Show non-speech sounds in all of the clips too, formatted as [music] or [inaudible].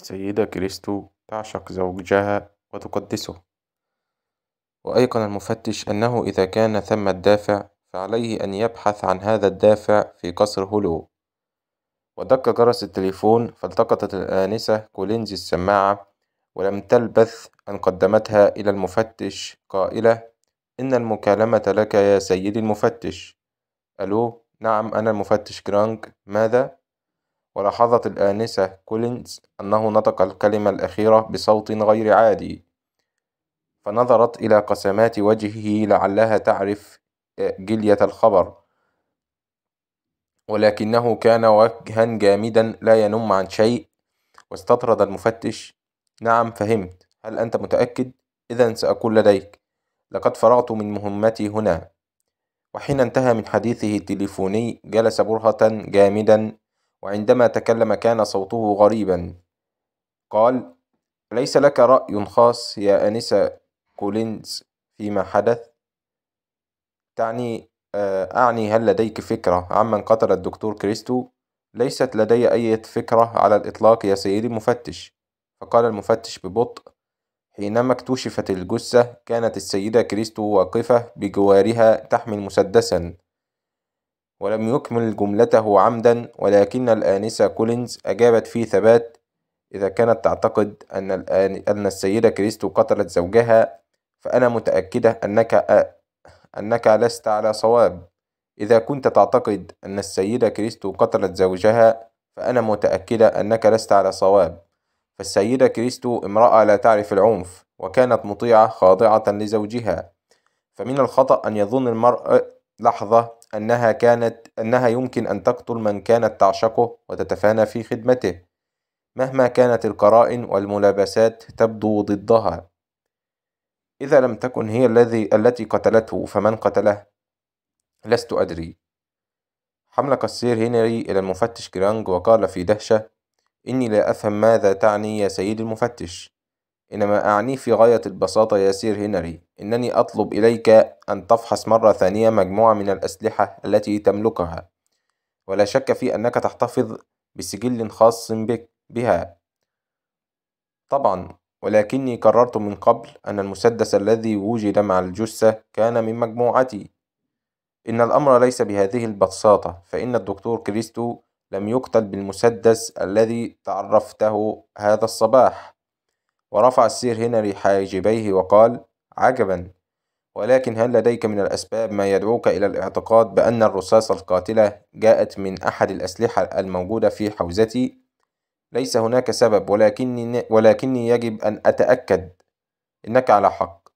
السيدة كريستو تعشق زوجها وتقدسه وأيقن المفتش أنه إذا كان ثم الدافع فعليه أن يبحث عن هذا الدافع في قصر هولو ودق جرس التليفون فالتقطت الآنسة كولينز السماعة ولم تلبث أن قدمتها إلى المفتش قائلة إن المكالمة لك يا سيدي المفتش ألو نعم أنا المفتش جرانج ماذا ولاحظت الآنسة كولينز أنه نطق الكلمة الأخيرة بصوت غير عادي فنظرت إلى قسمات وجهه لعلها تعرف آه، جلية الخبر ولكنه كان وجها جامدا لا ينم عن شيء واستطرد المفتش نعم فهمت هل أنت متأكد؟ إذا سأكون لديك لقد فرغت من مهمتي هنا وحين انتهى من حديثه التليفوني جلس برهة جامدا وعندما تكلم كان صوته غريبا قال أليس لك رأي خاص يا أنسة كولينز فيما حدث تعني آه، أعني هل لديك فكرة عمن قتل الدكتور كريستو ليست لدي أي فكرة على الإطلاق يا سيدي المفتش فقال المفتش ببطء حينما اكتشفت الجثة كانت السيدة كريستو واقفة بجوارها تحمل مسدسا ولم يكمل جملته عمدا ولكن الآنسة كولينز أجابت في ثبات إذا كانت تعتقد أن, الآن... أن السيدة كريستو قتلت زوجها فأنا متأكدة أنك أنك لست على صواب إذا كنت تعتقد أن السيدة كريستو قتلت زوجها فأنا متأكدة أنك لست على صواب فالسيدة كريستو امرأة لا تعرف العنف وكانت مطيعة خاضعة لزوجها فمن الخطأ أن يظن المرء لحظة أنها كانت أنها يمكن أن تقتل من كانت تعشقه وتتفانى في خدمته مهما كانت القرائن والملابسات تبدو ضدها إذا لم تكن هي الذي التي قتلته فمن قتله لست أدري حملك السير هنري إلى المفتش كرانج وقال في دهشة إني لا أفهم ماذا تعني يا سيدي المفتش إنما أعني في غاية البساطة يا سير هنري إنني أطلب إليك أن تفحص مرة ثانية مجموعة من الأسلحة التي تملكها ولا شك في أنك تحتفظ بسجل خاص بك بها طبعا ولكني قررت من قبل أن المسدس الذي وجد مع الجثة كان من مجموعتي إن الأمر ليس بهذه البساطة فإن الدكتور كريستو لم يقتل بالمسدس الذي تعرفته هذا الصباح ورفع السير هنري حاجبيه وقال عجبا ولكن هل لديك من الأسباب ما يدعوك إلى الاعتقاد بأن الرصاصة القاتلة جاءت من أحد الأسلحة الموجودة في حوزتي؟ ليس هناك سبب ولكني, ولكني يجب أن أتأكد إنك على حق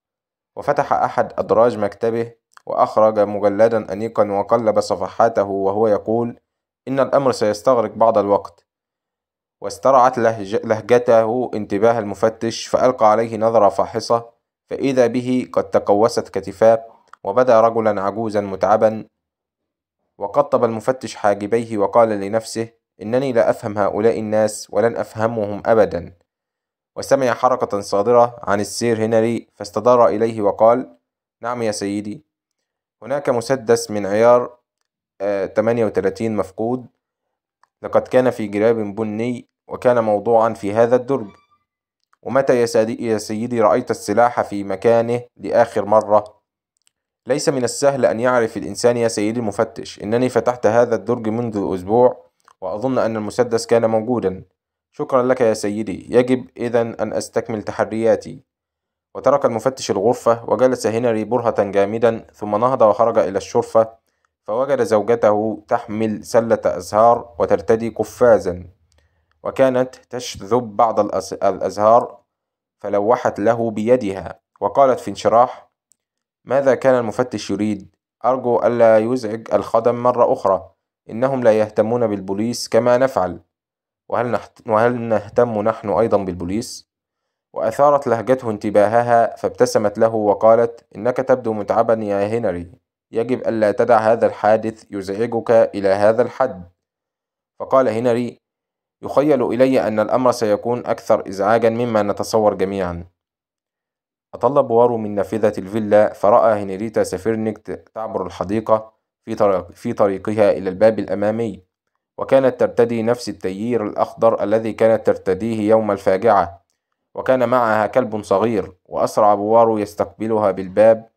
وفتح أحد أدراج مكتبه وأخرج مجلدا أنيقا وقلب صفحاته وهو يقول إن الأمر سيستغرق بعض الوقت واسترعت لهجته انتباه المفتش فألقى عليه نظرة فاحصة فإذا به قد تقوست كتفاه وبدا رجلا عجوزا متعبا وقطب المفتش حاجبيه وقال لنفسه إنني لا أفهم هؤلاء الناس ولن أفهمهم أبدا وسمع حركة صادرة عن السير هنري فاستدار إليه وقال نعم يا سيدي هناك مسدس من عيار 38 آه، مفقود لقد كان في جراب بني وكان موضوعا في هذا الدرج ومتى يا سيدي, رأيت السلاح في مكانه لآخر مرة؟ ليس من السهل أن يعرف الإنسان يا سيدي المفتش إنني فتحت هذا الدرج منذ أسبوع وأظن أن المسدس كان موجودا شكرا لك يا سيدي يجب إذا أن أستكمل تحرياتي وترك المفتش الغرفة وجلس هنري برهة جامدا ثم نهض وخرج إلى الشرفة فوجد زوجته تحمل سلة أزهار وترتدي قفازا وكانت تشذب بعض الأزهار فلوحت له بيدها وقالت في انشراح ماذا كان المفتش يريد؟ أرجو ألا يزعج الخدم مرة أخرى إنهم لا يهتمون بالبوليس كما نفعل وهل, نحت... وهل نهتم نحن أيضا بالبوليس؟ وأثارت لهجته انتباهها فابتسمت له وقالت إنك تبدو متعبا يا هنري يجب ألا تدع هذا الحادث يزعجك إلى هذا الحد فقال هنري يخيل إلي أن الأمر سيكون أكثر إزعاجا مما نتصور جميعا أطل بوارو من نافذة الفيلا فرأى هنريتا سفيرنيك تعبر الحديقة في, طريق في طريقها إلى الباب الأمامي وكانت ترتدي نفس التيير الأخضر الذي كانت ترتديه يوم الفاجعة وكان معها كلب صغير وأسرع بوارو يستقبلها بالباب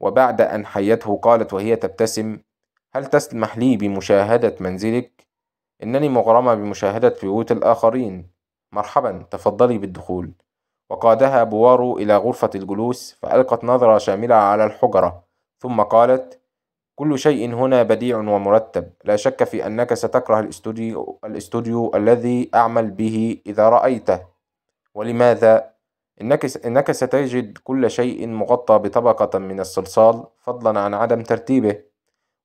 وبعد أن حيته قالت وهي تبتسم هل تسمح لي بمشاهدة منزلك؟ إنني مغرمة بمشاهدة بيوت الآخرين مرحبا تفضلي بالدخول وقادها بوارو إلى غرفة الجلوس فألقت نظرة شاملة على الحجرة ثم قالت كل شيء هنا بديع ومرتب لا شك في أنك ستكره الاستوديو, الاستوديو الذي أعمل به إذا رأيته ولماذا؟ إنك, إنك ستجد كل شيء مغطى بطبقة من الصلصال فضلا عن عدم ترتيبه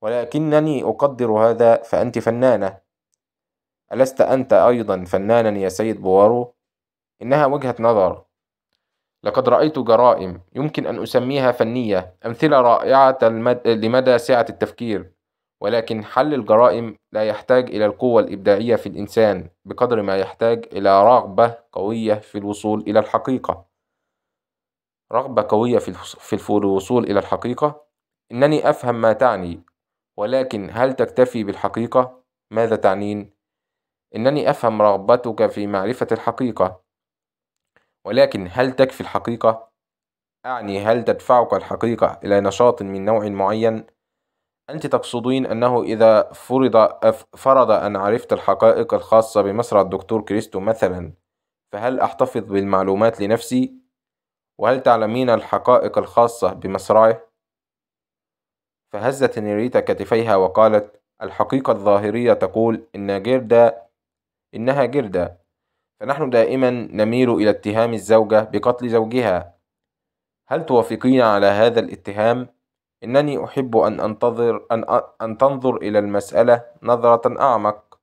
ولكنني أقدر هذا فأنت فنانة ألست أنت أيضا فنانا يا سيد بوارو؟ إنها وجهة نظر لقد رأيت جرائم يمكن أن أسميها فنية أمثلة رائعة المد... لمدى سعة التفكير ولكن حل الجرائم لا يحتاج إلى القوة الإبداعية في الإنسان بقدر ما يحتاج إلى رغبة قوية في الوصول إلى الحقيقة رغبة قوية في الوصول إلى الحقيقة إنني أفهم ما تعني ولكن هل تكتفي بالحقيقة؟ ماذا تعنين؟ إنني أفهم رغبتك في معرفة الحقيقة، ولكن هل تكفي الحقيقة؟ أعني هل تدفعك الحقيقة إلى نشاط من نوع معين؟ أنت تقصدين أنه إذا فرض فرض أن عرفت الحقائق الخاصة بمصرع الدكتور كريستو مثلا، فهل أحتفظ بالمعلومات لنفسي؟ وهل تعلمين الحقائق الخاصة بمصرعه؟ فهزت هنريتا كتفيها وقالت: الحقيقة الظاهرية تقول إن جيردا إنها جردة فنحن دائما نميل إلى اتهام الزوجة بقتل زوجها هل توافقين على هذا الاتهام؟ إنني أحب أن أنتظر أن, أن تنظر إلى المسألة نظرة أعمق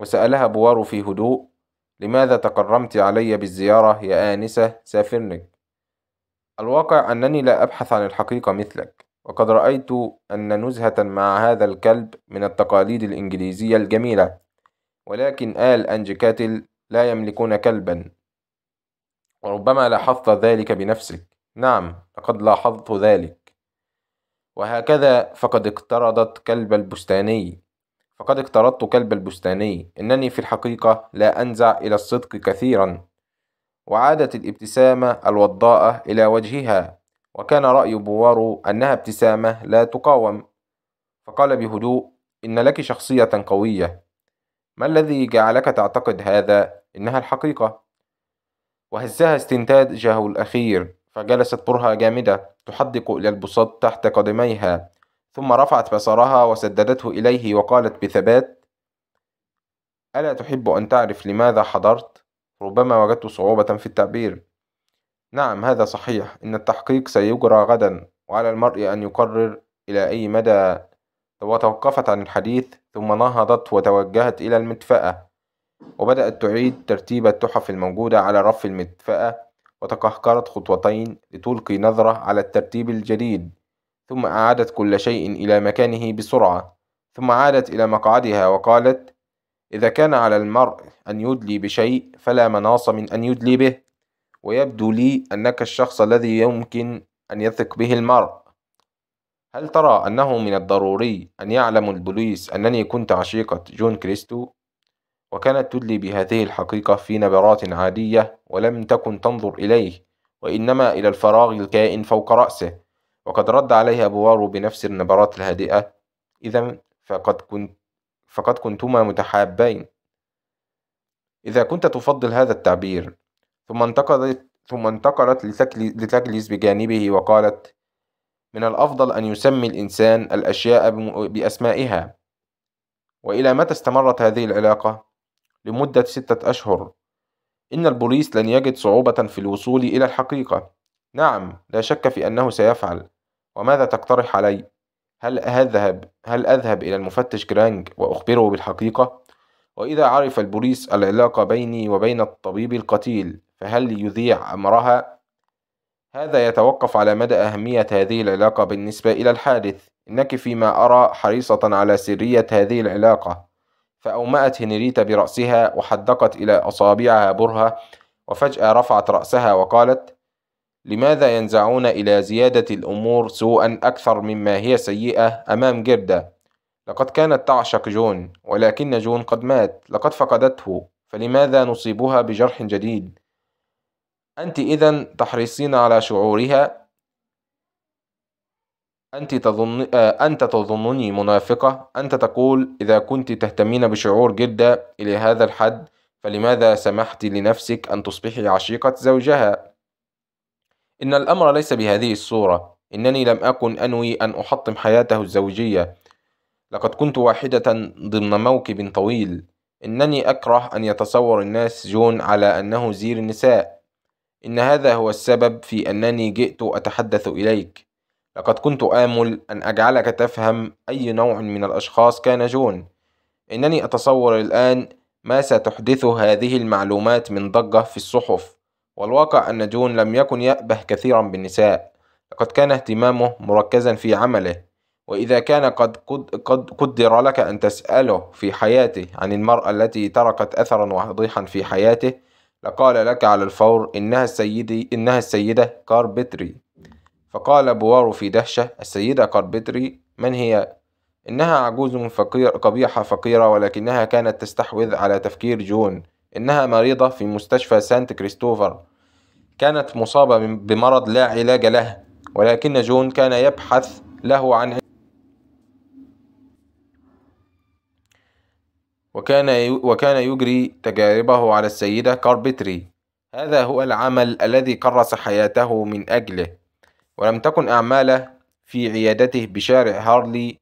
وسألها بوارو في هدوء لماذا تكرمت علي بالزيارة يا آنسة سافرنك؟ الواقع أنني لا أبحث عن الحقيقة مثلك وقد رأيت أن نزهة مع هذا الكلب من التقاليد الإنجليزية الجميلة ولكن آل أنجكاتل لا يملكون كلبا وربما لاحظت ذلك بنفسك نعم لقد لاحظت ذلك وهكذا فقد اقترضت كلب البستاني فقد اقترضت كلب البستاني إنني في الحقيقة لا أنزع إلى الصدق كثيرا وعادت الابتسامة الوضاءة إلى وجهها وكان رأي بوارو أنها ابتسامة لا تقاوم فقال بهدوء إن لك شخصية قوية ما الذي جعلك تعتقد هذا إنها الحقيقة؟ وهزها استنتاجه الأخير فجلست برهة جامدة تحدق إلى البساط تحت قدميها ثم رفعت بصرها وسددته إليه وقالت بثبات ألا تحب أن تعرف لماذا حضرت؟ ربما وجدت صعوبة في التعبير نعم هذا صحيح إن التحقيق سيجرى غدا وعلى المرء أن يقرر إلى أي مدى وتوقفت عن الحديث ثم نهضت وتوجهت إلى المدفأة وبدأت تعيد ترتيب التحف الموجودة على رف المدفأة وتقهقرت خطوتين لتلقي نظرة على الترتيب الجديد ثم أعادت كل شيء إلى مكانه بسرعة ثم عادت إلى مقعدها وقالت إذا كان على المرء أن يدلي بشيء فلا مناص من أن يدلي به ويبدو لي أنك الشخص الذي يمكن أن يثق به المرء هل ترى أنه من الضروري أن يعلم البوليس أنني كنت عشيقة جون كريستو؟ وكانت تدلي بهذه الحقيقة في نبرات عادية ولم تكن تنظر إليه وإنما إلى الفراغ الكائن فوق رأسه وقد رد عليها بوارو بنفس النبرات الهادئة إذا فقد كنت فقد كنتما متحابين إذا كنت تفضل هذا التعبير ثم انتقلت ثم انتقلت لتجلس بجانبه وقالت من الأفضل أن يسمي الإنسان الأشياء بأسمائها وإلى متى استمرت هذه العلاقة؟ لمدة ستة أشهر إن البوليس لن يجد صعوبة في الوصول إلى الحقيقة نعم لا شك في أنه سيفعل وماذا تقترح علي؟ هل أذهب هل أذهب إلى المفتش جرانج وأخبره بالحقيقة؟ وإذا عرف البوليس العلاقة بيني وبين الطبيب القتيل فهل يذيع أمرها هذا يتوقف على مدى أهمية هذه العلاقة بالنسبة إلى الحادث إنك فيما أرى حريصة على سرية هذه العلاقة فأومأت هنريتا برأسها وحدقت إلى أصابعها برهة وفجأة رفعت رأسها وقالت لماذا ينزعون إلى زيادة الأمور سوءا أكثر مما هي سيئة أمام جردة؟ لقد كانت تعشق جون ولكن جون قد مات لقد فقدته فلماذا نصيبها بجرح جديد؟ أنت إذا تحرصين على شعورها أنت تظن آه، أنت تظنني منافقة أنت تقول إذا كنت تهتمين بشعور جدة إلى هذا الحد فلماذا سمحت لنفسك أن تصبحي عشيقة زوجها؟ إن الأمر ليس بهذه الصورة إنني لم أكن أنوي أن أحطم حياته الزوجية لقد كنت واحدة ضمن موكب طويل إنني أكره أن يتصور الناس جون على أنه زير النساء إن هذا هو السبب في أنني جئت أتحدث إليك لقد كنت آمل أن أجعلك تفهم أي نوع من الأشخاص كان جون إنني أتصور الآن ما ستحدثه هذه المعلومات من ضجة في الصحف والواقع أن جون لم يكن يأبه كثيرا بالنساء لقد كان اهتمامه مركزا في عمله وإذا كان قد, قد قدر لك أن تسأله في حياته عن المرأة التي تركت أثرا وضيحا في حياته لقال لك على الفور إنها السيدي إنها السيدة كاربتري فقال بوارو في دهشة السيدة كاربتري من هي؟ إنها عجوز فقير قبيحة فقيرة ولكنها كانت تستحوذ على تفكير جون إنها مريضة في مستشفى سانت كريستوفر كانت مصابة بمرض لا علاج له ولكن جون كان يبحث له عن وكان وكان يجري تجاربه على السيدة كاربتري هذا هو العمل الذي كرس حياته من أجله ولم تكن أعماله في عيادته بشارع هارلي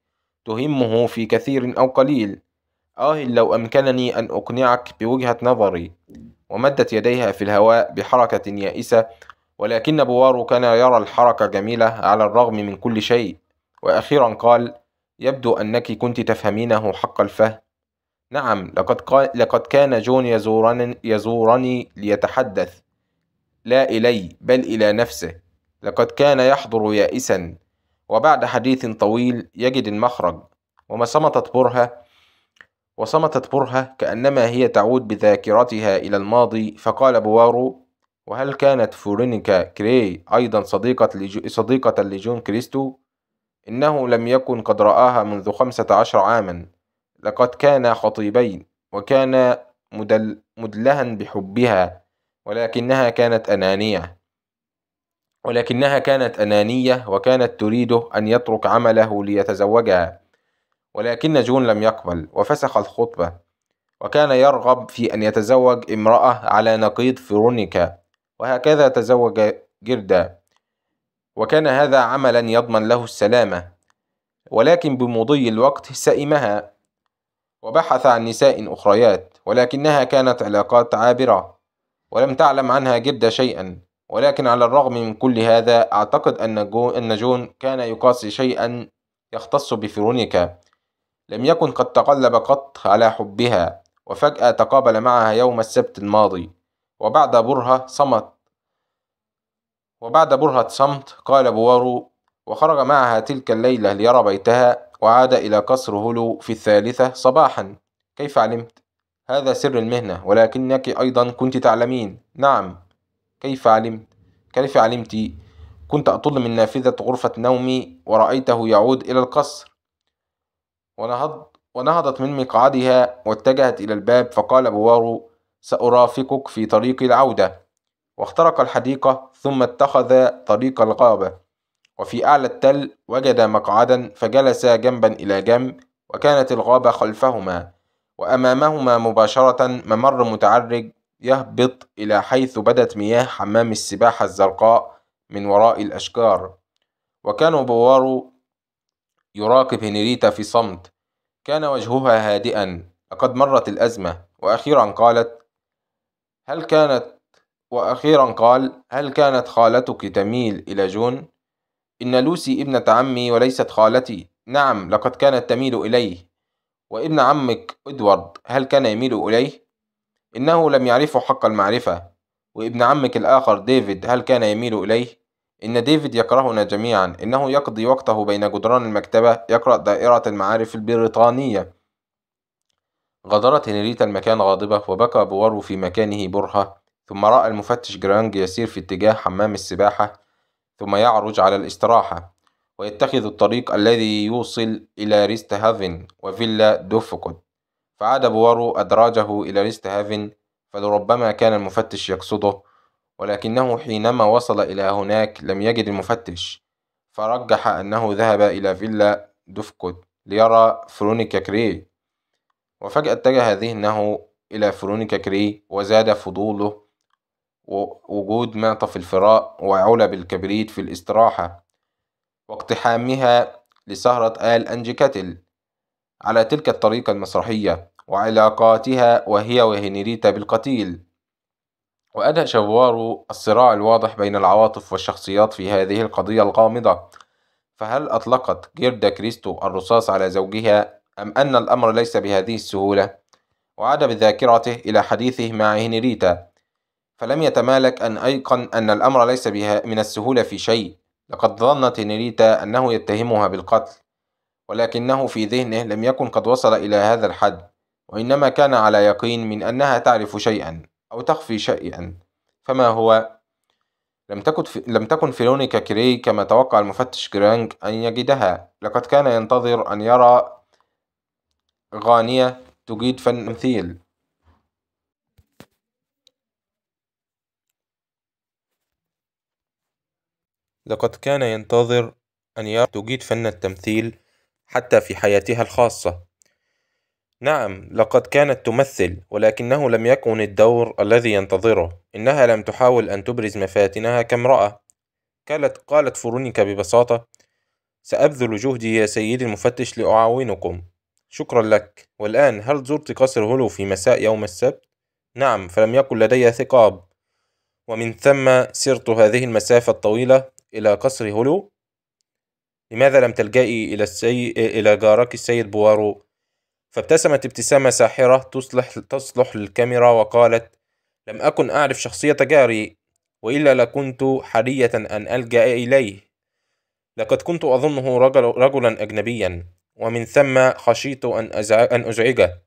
تهمه في كثير أو قليل آه لو أمكنني أن أقنعك بوجهة نظري ومدت يديها في الهواء بحركة يائسة ولكن بوارو كان يرى الحركة جميلة على الرغم من كل شيء وأخيرا قال يبدو أنك كنت تفهمينه حق الفهم نعم لقد, قا... لقد كان جون يزورني... يزورني ليتحدث لا إلي بل إلى نفسه لقد كان يحضر يائسا وبعد حديث طويل يجد المخرج وما صمتت برهة وصمتت برهة كأنما هي تعود بذاكرتها إلى الماضي فقال بوارو وهل كانت فورينيكا كري أيضا صديقة, لج... صديقة لجون كريستو؟ إنه لم يكن قد رآها منذ خمسة عشر عاما لقد كانا خطيبين وكان مدل مدلها بحبها ولكنها كانت أنانية ولكنها كانت أنانية وكانت تريده أن يترك عمله ليتزوجها ولكن جون لم يقبل وفسخ الخطبة وكان يرغب في أن يتزوج امرأة على نقيض فرونيكا وهكذا تزوج جردا وكان هذا عملا يضمن له السلامة ولكن بمضي الوقت سئمها وبحث عن نساء أخريات ولكنها كانت علاقات عابرة ولم تعلم عنها جبدة شيئا ولكن على الرغم من كل هذا أعتقد أن, أن جون كان يقاسي شيئا يختص بفيرونيكا لم يكن قد تقلب قط على حبها وفجأة تقابل معها يوم السبت الماضي وبعد برهة صمت وبعد برهة صمت قال بوارو وخرج معها تلك الليلة ليرى بيتها وعاد إلى قصر هولو في الثالثة صباحا كيف علمت؟ هذا سر المهنة ولكنك أيضا كنت تعلمين نعم كيف علمت؟ كيف علمت؟ كنت أطل من نافذة غرفة نومي ورأيته يعود إلى القصر ونهض ونهضت من مقعدها واتجهت إلى الباب فقال بوارو سأرافقك في طريق العودة واخترق الحديقة ثم اتخذ طريق الغابة وفي أعلى التل وجد مقعدا فجلس جنبا إلى جنب وكانت الغابة خلفهما وأمامهما مباشرة ممر متعرج يهبط إلى حيث بدت مياه حمام السباحة الزرقاء من وراء الأشجار وكان بوارو يراقب هنريتا في صمت كان وجهها هادئا لقد مرت الأزمة وأخيرا قالت هل كانت وأخيرا قال هل كانت خالتك تميل إلى جون؟ إن لوسي ابنة عمي وليست خالتي نعم لقد كانت تميل إليه وابن عمك إدوارد هل كان يميل إليه؟ إنه لم يعرفه حق المعرفة وابن عمك الآخر ديفيد هل كان يميل إليه؟ إن ديفيد يكرهنا جميعا إنه يقضي وقته بين جدران المكتبة يقرأ دائرة المعارف البريطانية غادرت هنريتا المكان غاضبة وبكى بورو في مكانه برهة ثم رأى المفتش جرانج يسير في اتجاه حمام السباحة ثم يعرج على الاستراحة ويتخذ الطريق الذي يوصل إلى ريست هافن وفيلا دوفكوت فعاد بوارو أدراجه إلى ريست هافن فلربما كان المفتش يقصده ولكنه حينما وصل إلى هناك لم يجد المفتش فرجح أنه ذهب إلى فيلا دوفكوت ليرى فرونيكا كري وفجأة اتجه ذهنه إلى فرونيكا كري وزاد فضوله وجود معطف الفراء وعلب الكبريت في الاستراحة واقتحامها لسهرة آل أنجكتل على تلك الطريقة المسرحية وعلاقاتها وهي وهنريتا بالقتيل وأدى شوار الصراع الواضح بين العواطف والشخصيات في هذه القضية الغامضة فهل أطلقت جيردا كريستو الرصاص على زوجها أم أن الأمر ليس بهذه السهولة؟ وعاد بذاكرته إلى حديثه مع هنريتا فلم يتمالك أن أيقن أن الأمر ليس بها من السهولة في شيء لقد ظنت نيريتا أنه يتهمها بالقتل ولكنه في ذهنه لم يكن قد وصل إلى هذا الحد وإنما كان على يقين من أنها تعرف شيئا أو تخفي شيئا فما هو؟ لم تكن في لم تكن فيرونيكا كري كما توقع المفتش جرانج أن يجدها لقد كان ينتظر أن يرى غانية تجيد فن تمثيل لقد كان ينتظر أن يرى تجيد فن التمثيل حتى في حياتها الخاصة نعم لقد كانت تمثل ولكنه لم يكن الدور الذي ينتظره إنها لم تحاول أن تبرز مفاتنها كامرأة قالت, قالت فرونيكا ببساطة سأبذل جهدي يا سيدي المفتش لأعاونكم شكرا لك والآن هل زرت قصر هولو في مساء يوم السبت؟ نعم فلم يكن لدي ثقاب ومن ثم سرت هذه المسافة الطويلة إلى قصر هولو؟ لماذا لم تلجئي إلى, السي... إلى جارك السيد بوارو؟ فابتسمت ابتسامة ساحرة تصلح, تصلح للكاميرا وقالت لم أكن أعرف شخصية جاري وإلا لكنت حرية أن ألجأ إليه لقد كنت أظنه رجل رجلا أجنبيا ومن ثم خشيت أن, أن أزعجه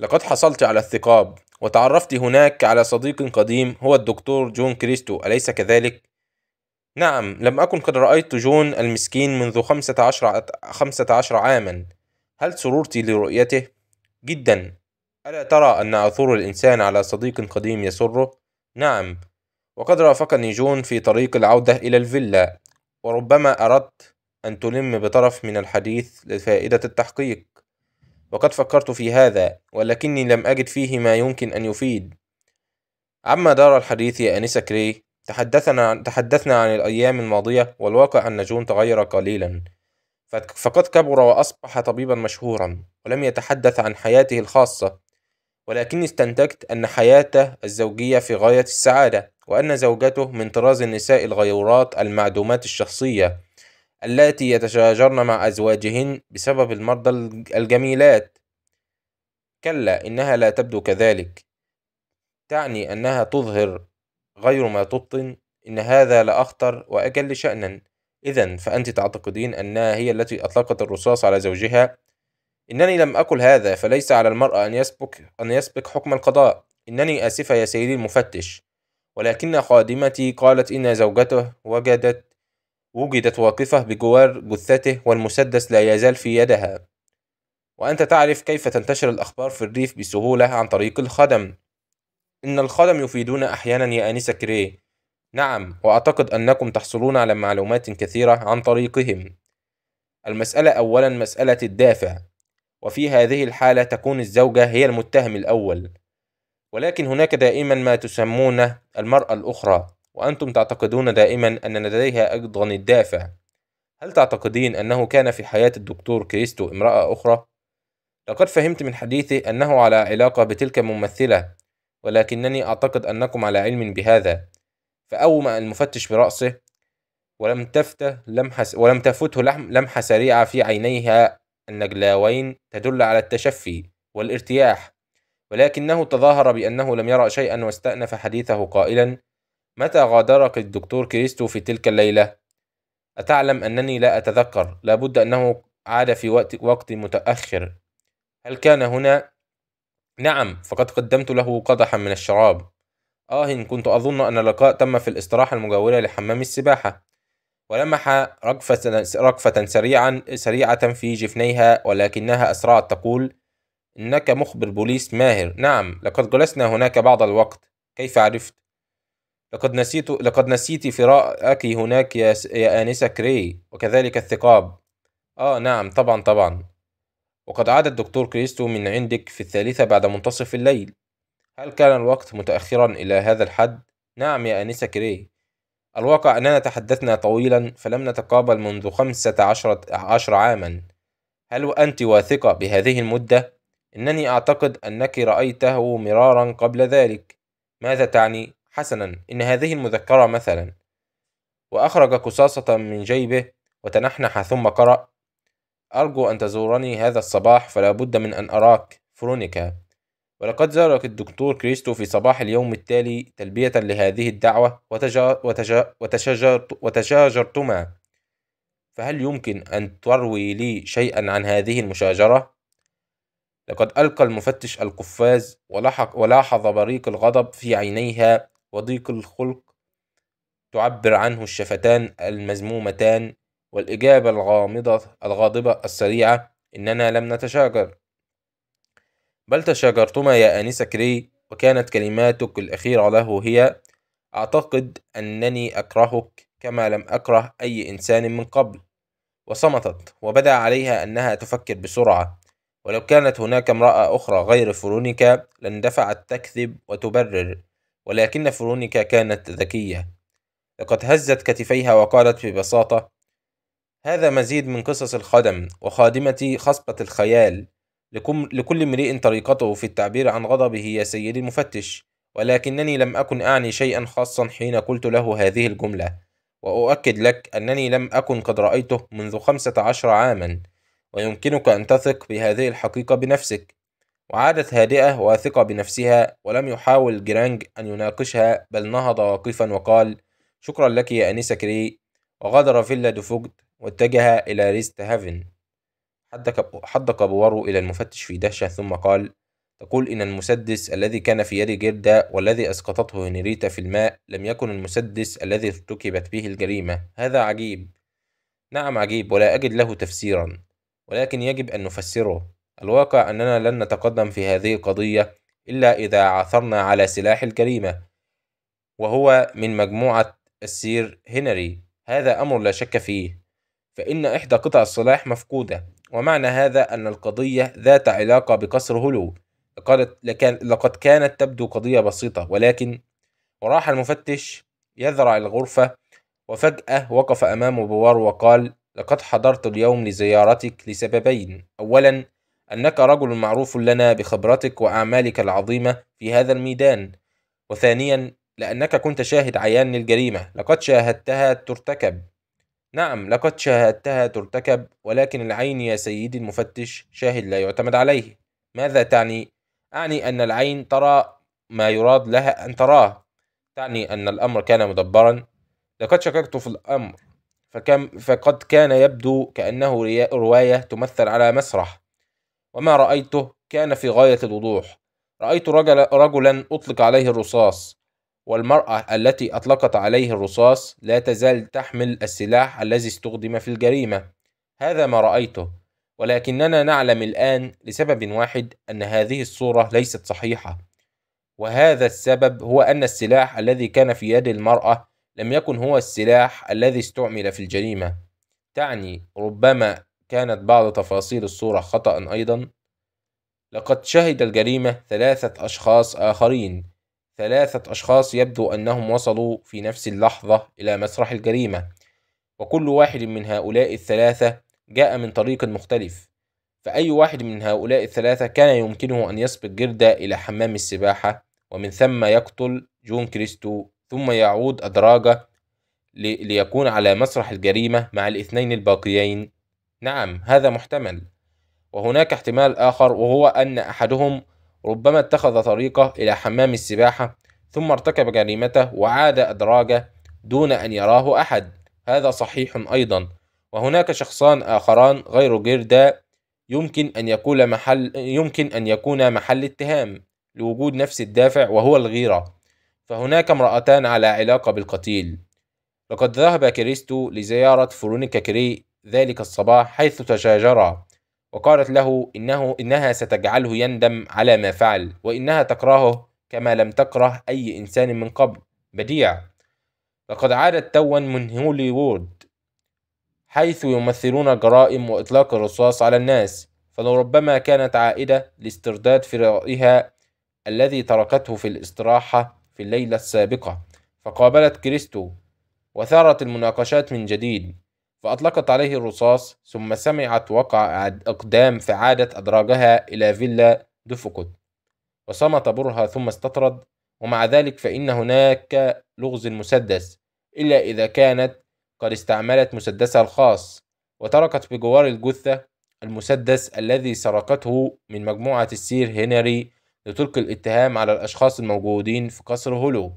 لقد حصلت على الثقاب وتعرفت هناك على صديق قديم هو الدكتور جون كريستو أليس كذلك؟ نعم لم أكن قد رأيت جون المسكين منذ خمسة عشر, خمسة عشر عاما هل سررتي لرؤيته؟ جدا ألا ترى أن عثور الإنسان على صديق قديم يسره؟ نعم وقد رافقني جون في طريق العودة إلى الفيلا وربما أردت أن تلم بطرف من الحديث لفائدة التحقيق وقد فكرت في هذا ولكني لم أجد فيه ما يمكن أن يفيد عما دار الحديث يا أنسة كري تحدثنا تحدثنا عن الأيام الماضية والواقع أن جون تغير قليلا فقد كبر وأصبح طبيبا مشهورا ولم يتحدث عن حياته الخاصة ولكني استنتجت أن حياته الزوجية في غاية السعادة وأن زوجته من طراز النساء الغيورات المعدومات الشخصية التي يتشاجرن مع أزواجهن بسبب المرضى الجميلات كلا إنها لا تبدو كذلك تعني أنها تظهر غير ما تبطن إن هذا لأخطر وأجل شأنا إذا فأنت تعتقدين أنها هي التي أطلقت الرصاص على زوجها إنني لم أقل هذا فليس على المرأة أن يسبق أن يسبق حكم القضاء إنني آسفة يا سيدي المفتش ولكن خادمتي قالت إن زوجته وجدت وجدت واقفة بجوار جثته والمسدس لا يزال في يدها وأنت تعرف كيف تنتشر الأخبار في الريف بسهولة عن طريق الخدم إن الخدم يفيدون أحيانا يا آنسة كري نعم وأعتقد أنكم تحصلون على معلومات كثيرة عن طريقهم المسألة أولا مسألة الدافع وفي هذه الحالة تكون الزوجة هي المتهم الأول ولكن هناك دائما ما تسمونه المرأة الأخرى وأنتم تعتقدون دائما أن لديها أيضا الدافع هل تعتقدين أنه كان في حياة الدكتور كريستو امرأة أخرى؟ لقد فهمت من حديثه أنه على علاقة بتلك الممثلة ولكنني أعتقد أنكم على علم بهذا فأومأ المفتش برأسه ولم تفته لمحة ولم تفته لمحة سريعة في عينيها النجلاوين تدل على التشفي والارتياح ولكنه تظاهر بأنه لم يرى شيئا واستأنف حديثه قائلا متى غادرك الدكتور كريستو في تلك الليلة؟ أتعلم أنني لا أتذكر لابد أنه عاد في وقت, وقت متأخر هل كان هنا نعم فقد قدمت له قدحا من الشراب آه كنت أظن أن اللقاء تم في الاستراحة المجاورة لحمام السباحة ولمح رجفة, رقفة سريعا سريعة في جفنيها ولكنها أسرعت تقول إنك مخبر بوليس ماهر نعم لقد جلسنا هناك بعض الوقت كيف عرفت؟ لقد نسيت لقد نسيت فراءك هناك يا, يا آنسة كري وكذلك الثقاب آه نعم طبعا طبعا وقد عاد الدكتور كريستو من عندك في الثالثة بعد منتصف الليل هل كان الوقت متأخرا إلى هذا الحد؟ نعم يا أنسة كري الواقع أننا تحدثنا طويلا فلم نتقابل منذ خمسة عشر, عشر عاما هل أنت واثقة بهذه المدة؟ إنني أعتقد أنك رأيته مرارا قبل ذلك ماذا تعني؟ حسنا إن هذه المذكرة مثلا وأخرج قصاصة من جيبه وتنحنح ثم قرأ أرجو أن تزورني هذا الصباح فلا بد من أن أراك فرونيكا ولقد زارك الدكتور كريستو في صباح اليوم التالي تلبية لهذه الدعوة وتجا وتجا وتشاجرتما فهل يمكن أن تروي لي شيئا عن هذه المشاجرة؟ لقد ألقى المفتش القفاز ولحق ولاحظ بريق الغضب في عينيها وضيق الخلق تعبر عنه الشفتان المزمومتان والإجابة الغامضة الغاضبة السريعة إننا لم نتشاجر بل تشاجرتما يا آنسة كري وكانت كلماتك الأخيرة له هي أعتقد أنني أكرهك كما لم أكره أي إنسان من قبل وصمتت وبدا عليها أنها تفكر بسرعة ولو كانت هناك امرأة أخرى غير فرونيكا لاندفعت تكذب وتبرر ولكن فرونيكا كانت ذكية لقد هزت كتفيها وقالت ببساطة هذا مزيد من قصص الخدم وخادمة خصبة الخيال لكل امرئ طريقته في التعبير عن غضبه يا سيدي المفتش ولكنني لم أكن أعني شيئا خاصا حين قلت له هذه الجملة وأؤكد لك أنني لم أكن قد رأيته منذ خمسة عشر عاما ويمكنك أن تثق بهذه الحقيقة بنفسك وعادت هادئة واثقة بنفسها ولم يحاول جرانج أن يناقشها بل نهض واقفا وقال شكرا لك يا أنسة كري وغادر فيلا دوفوجت واتجه إلى ريست هافن حدق بوارو إلى المفتش في دهشة ثم قال تقول إن المسدس الذي كان في يد جيردا والذي أسقطته هنريتا في الماء لم يكن المسدس الذي ارتكبت به الجريمة هذا عجيب نعم عجيب ولا أجد له تفسيرا ولكن يجب أن نفسره الواقع أننا لن نتقدم في هذه القضية إلا إذا عثرنا على سلاح الجريمة وهو من مجموعة السير هنري هذا أمر لا شك فيه فإن إحدى قطع السلاح مفقودة ومعنى هذا أن القضية ذات علاقة بقصر هولو لقد كانت تبدو قضية بسيطة ولكن وراح المفتش يذرع الغرفة وفجأة وقف أمام بوار وقال لقد حضرت اليوم لزيارتك لسببين أولا أنك رجل معروف لنا بخبرتك وأعمالك العظيمة في هذا الميدان وثانيا لأنك كنت شاهد عيان للجريمة لقد شاهدتها ترتكب نعم لقد شاهدتها ترتكب ولكن العين يا سيدي المفتش شاهد لا يعتمد عليه ماذا تعني؟ أعني أن العين ترى ما يراد لها أن تراه تعني أن الأمر كان مدبرا لقد شككت في الأمر فكم فقد كان يبدو كأنه رواية تمثل على مسرح وما رأيته كان في غاية الوضوح رأيت رجل رجلا أطلق عليه الرصاص والمرأة التي أطلقت عليه الرصاص لا تزال تحمل السلاح الذي استخدم في الجريمة هذا ما رأيته ولكننا نعلم الآن لسبب واحد أن هذه الصورة ليست صحيحة وهذا السبب هو أن السلاح الذي كان في يد المرأة لم يكن هو السلاح الذي استعمل في الجريمة تعني ربما كانت بعض تفاصيل الصورة خطأ أيضا لقد شهد الجريمة ثلاثة أشخاص آخرين ثلاثة أشخاص يبدو أنهم وصلوا في نفس اللحظة إلى مسرح الجريمة وكل واحد من هؤلاء الثلاثة جاء من طريق مختلف فأي واحد من هؤلاء الثلاثة كان يمكنه أن يسبق جردة إلى حمام السباحة ومن ثم يقتل جون كريستو ثم يعود أدراجة ليكون على مسرح الجريمة مع الاثنين الباقيين نعم هذا محتمل وهناك احتمال آخر وهو أن أحدهم ربما اتخذ طريقه إلى حمام السباحة ثم ارتكب جريمته وعاد أدراجه دون أن يراه أحد هذا صحيح أيضا وهناك شخصان آخران غير جيردا يمكن أن يكون محل يمكن أن يكون محل اتهام لوجود نفس الدافع وهو الغيرة فهناك امرأتان على علاقة بالقتيل لقد ذهب كريستو لزيارة فرونيكا كري ذلك الصباح حيث تشاجرا وقالت له إنه إنها ستجعله يندم على ما فعل وإنها تكرهه كما لم تكره أي إنسان من قبل بديع لقد عادت توا من هوليوود حيث يمثلون جرائم وإطلاق الرصاص على الناس فلربما كانت عائدة لاسترداد فرائها الذي تركته في الاستراحة في الليلة السابقة فقابلت كريستو وثارت المناقشات من جديد فأطلقت عليه الرصاص ثم سمعت وقع أقدام فعادت أدراجها إلى فيلا دوفوكوت وصمت برها ثم استطرد ومع ذلك فإن هناك لغز المسدس إلا إذا كانت قد استعملت مسدسها الخاص وتركت بجوار الجثة المسدس الذي سرقته من مجموعة السير هنري لتلقي الاتهام على الأشخاص الموجودين في قصر هولو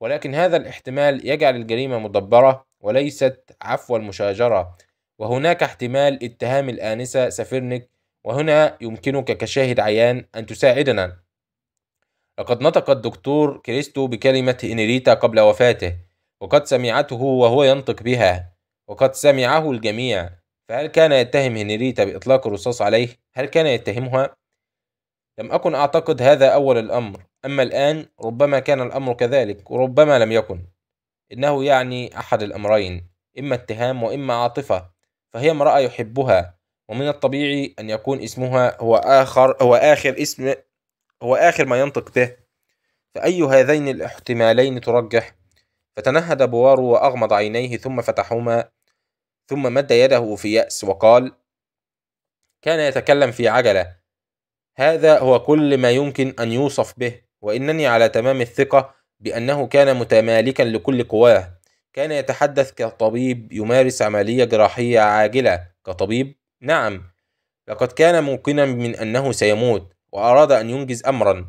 ولكن هذا الاحتمال يجعل الجريمة مدبرة وليست عفو المشاجرة وهناك احتمال اتهام الآنسة سفيرنيك وهنا يمكنك كشاهد عيان أن تساعدنا لقد نطق الدكتور كريستو بكلمة إنريتا قبل وفاته وقد سمعته وهو ينطق بها وقد سمعه الجميع فهل كان يتهم هنريتا بإطلاق الرصاص عليه؟ هل كان يتهمها؟ لم أكن أعتقد هذا أول الأمر أما الآن ربما كان الأمر كذلك وربما لم يكن إنه يعني أحد الأمرين إما اتهام وإما عاطفة فهي امرأة يحبها ومن الطبيعي أن يكون اسمها هو آخر هو آخر اسم هو آخر ما ينطق به فأي هذين الاحتمالين ترجح فتنهد بوارو وأغمض عينيه ثم فتحهما ثم مد يده في يأس وقال كان يتكلم في عجلة هذا هو كل ما يمكن أن يوصف به وإنني على تمام الثقة بأنه كان متمالكا لكل قواه كان يتحدث كطبيب يمارس عملية جراحية عاجلة كطبيب نعم لقد كان موقنا من أنه سيموت وأراد أن ينجز أمرا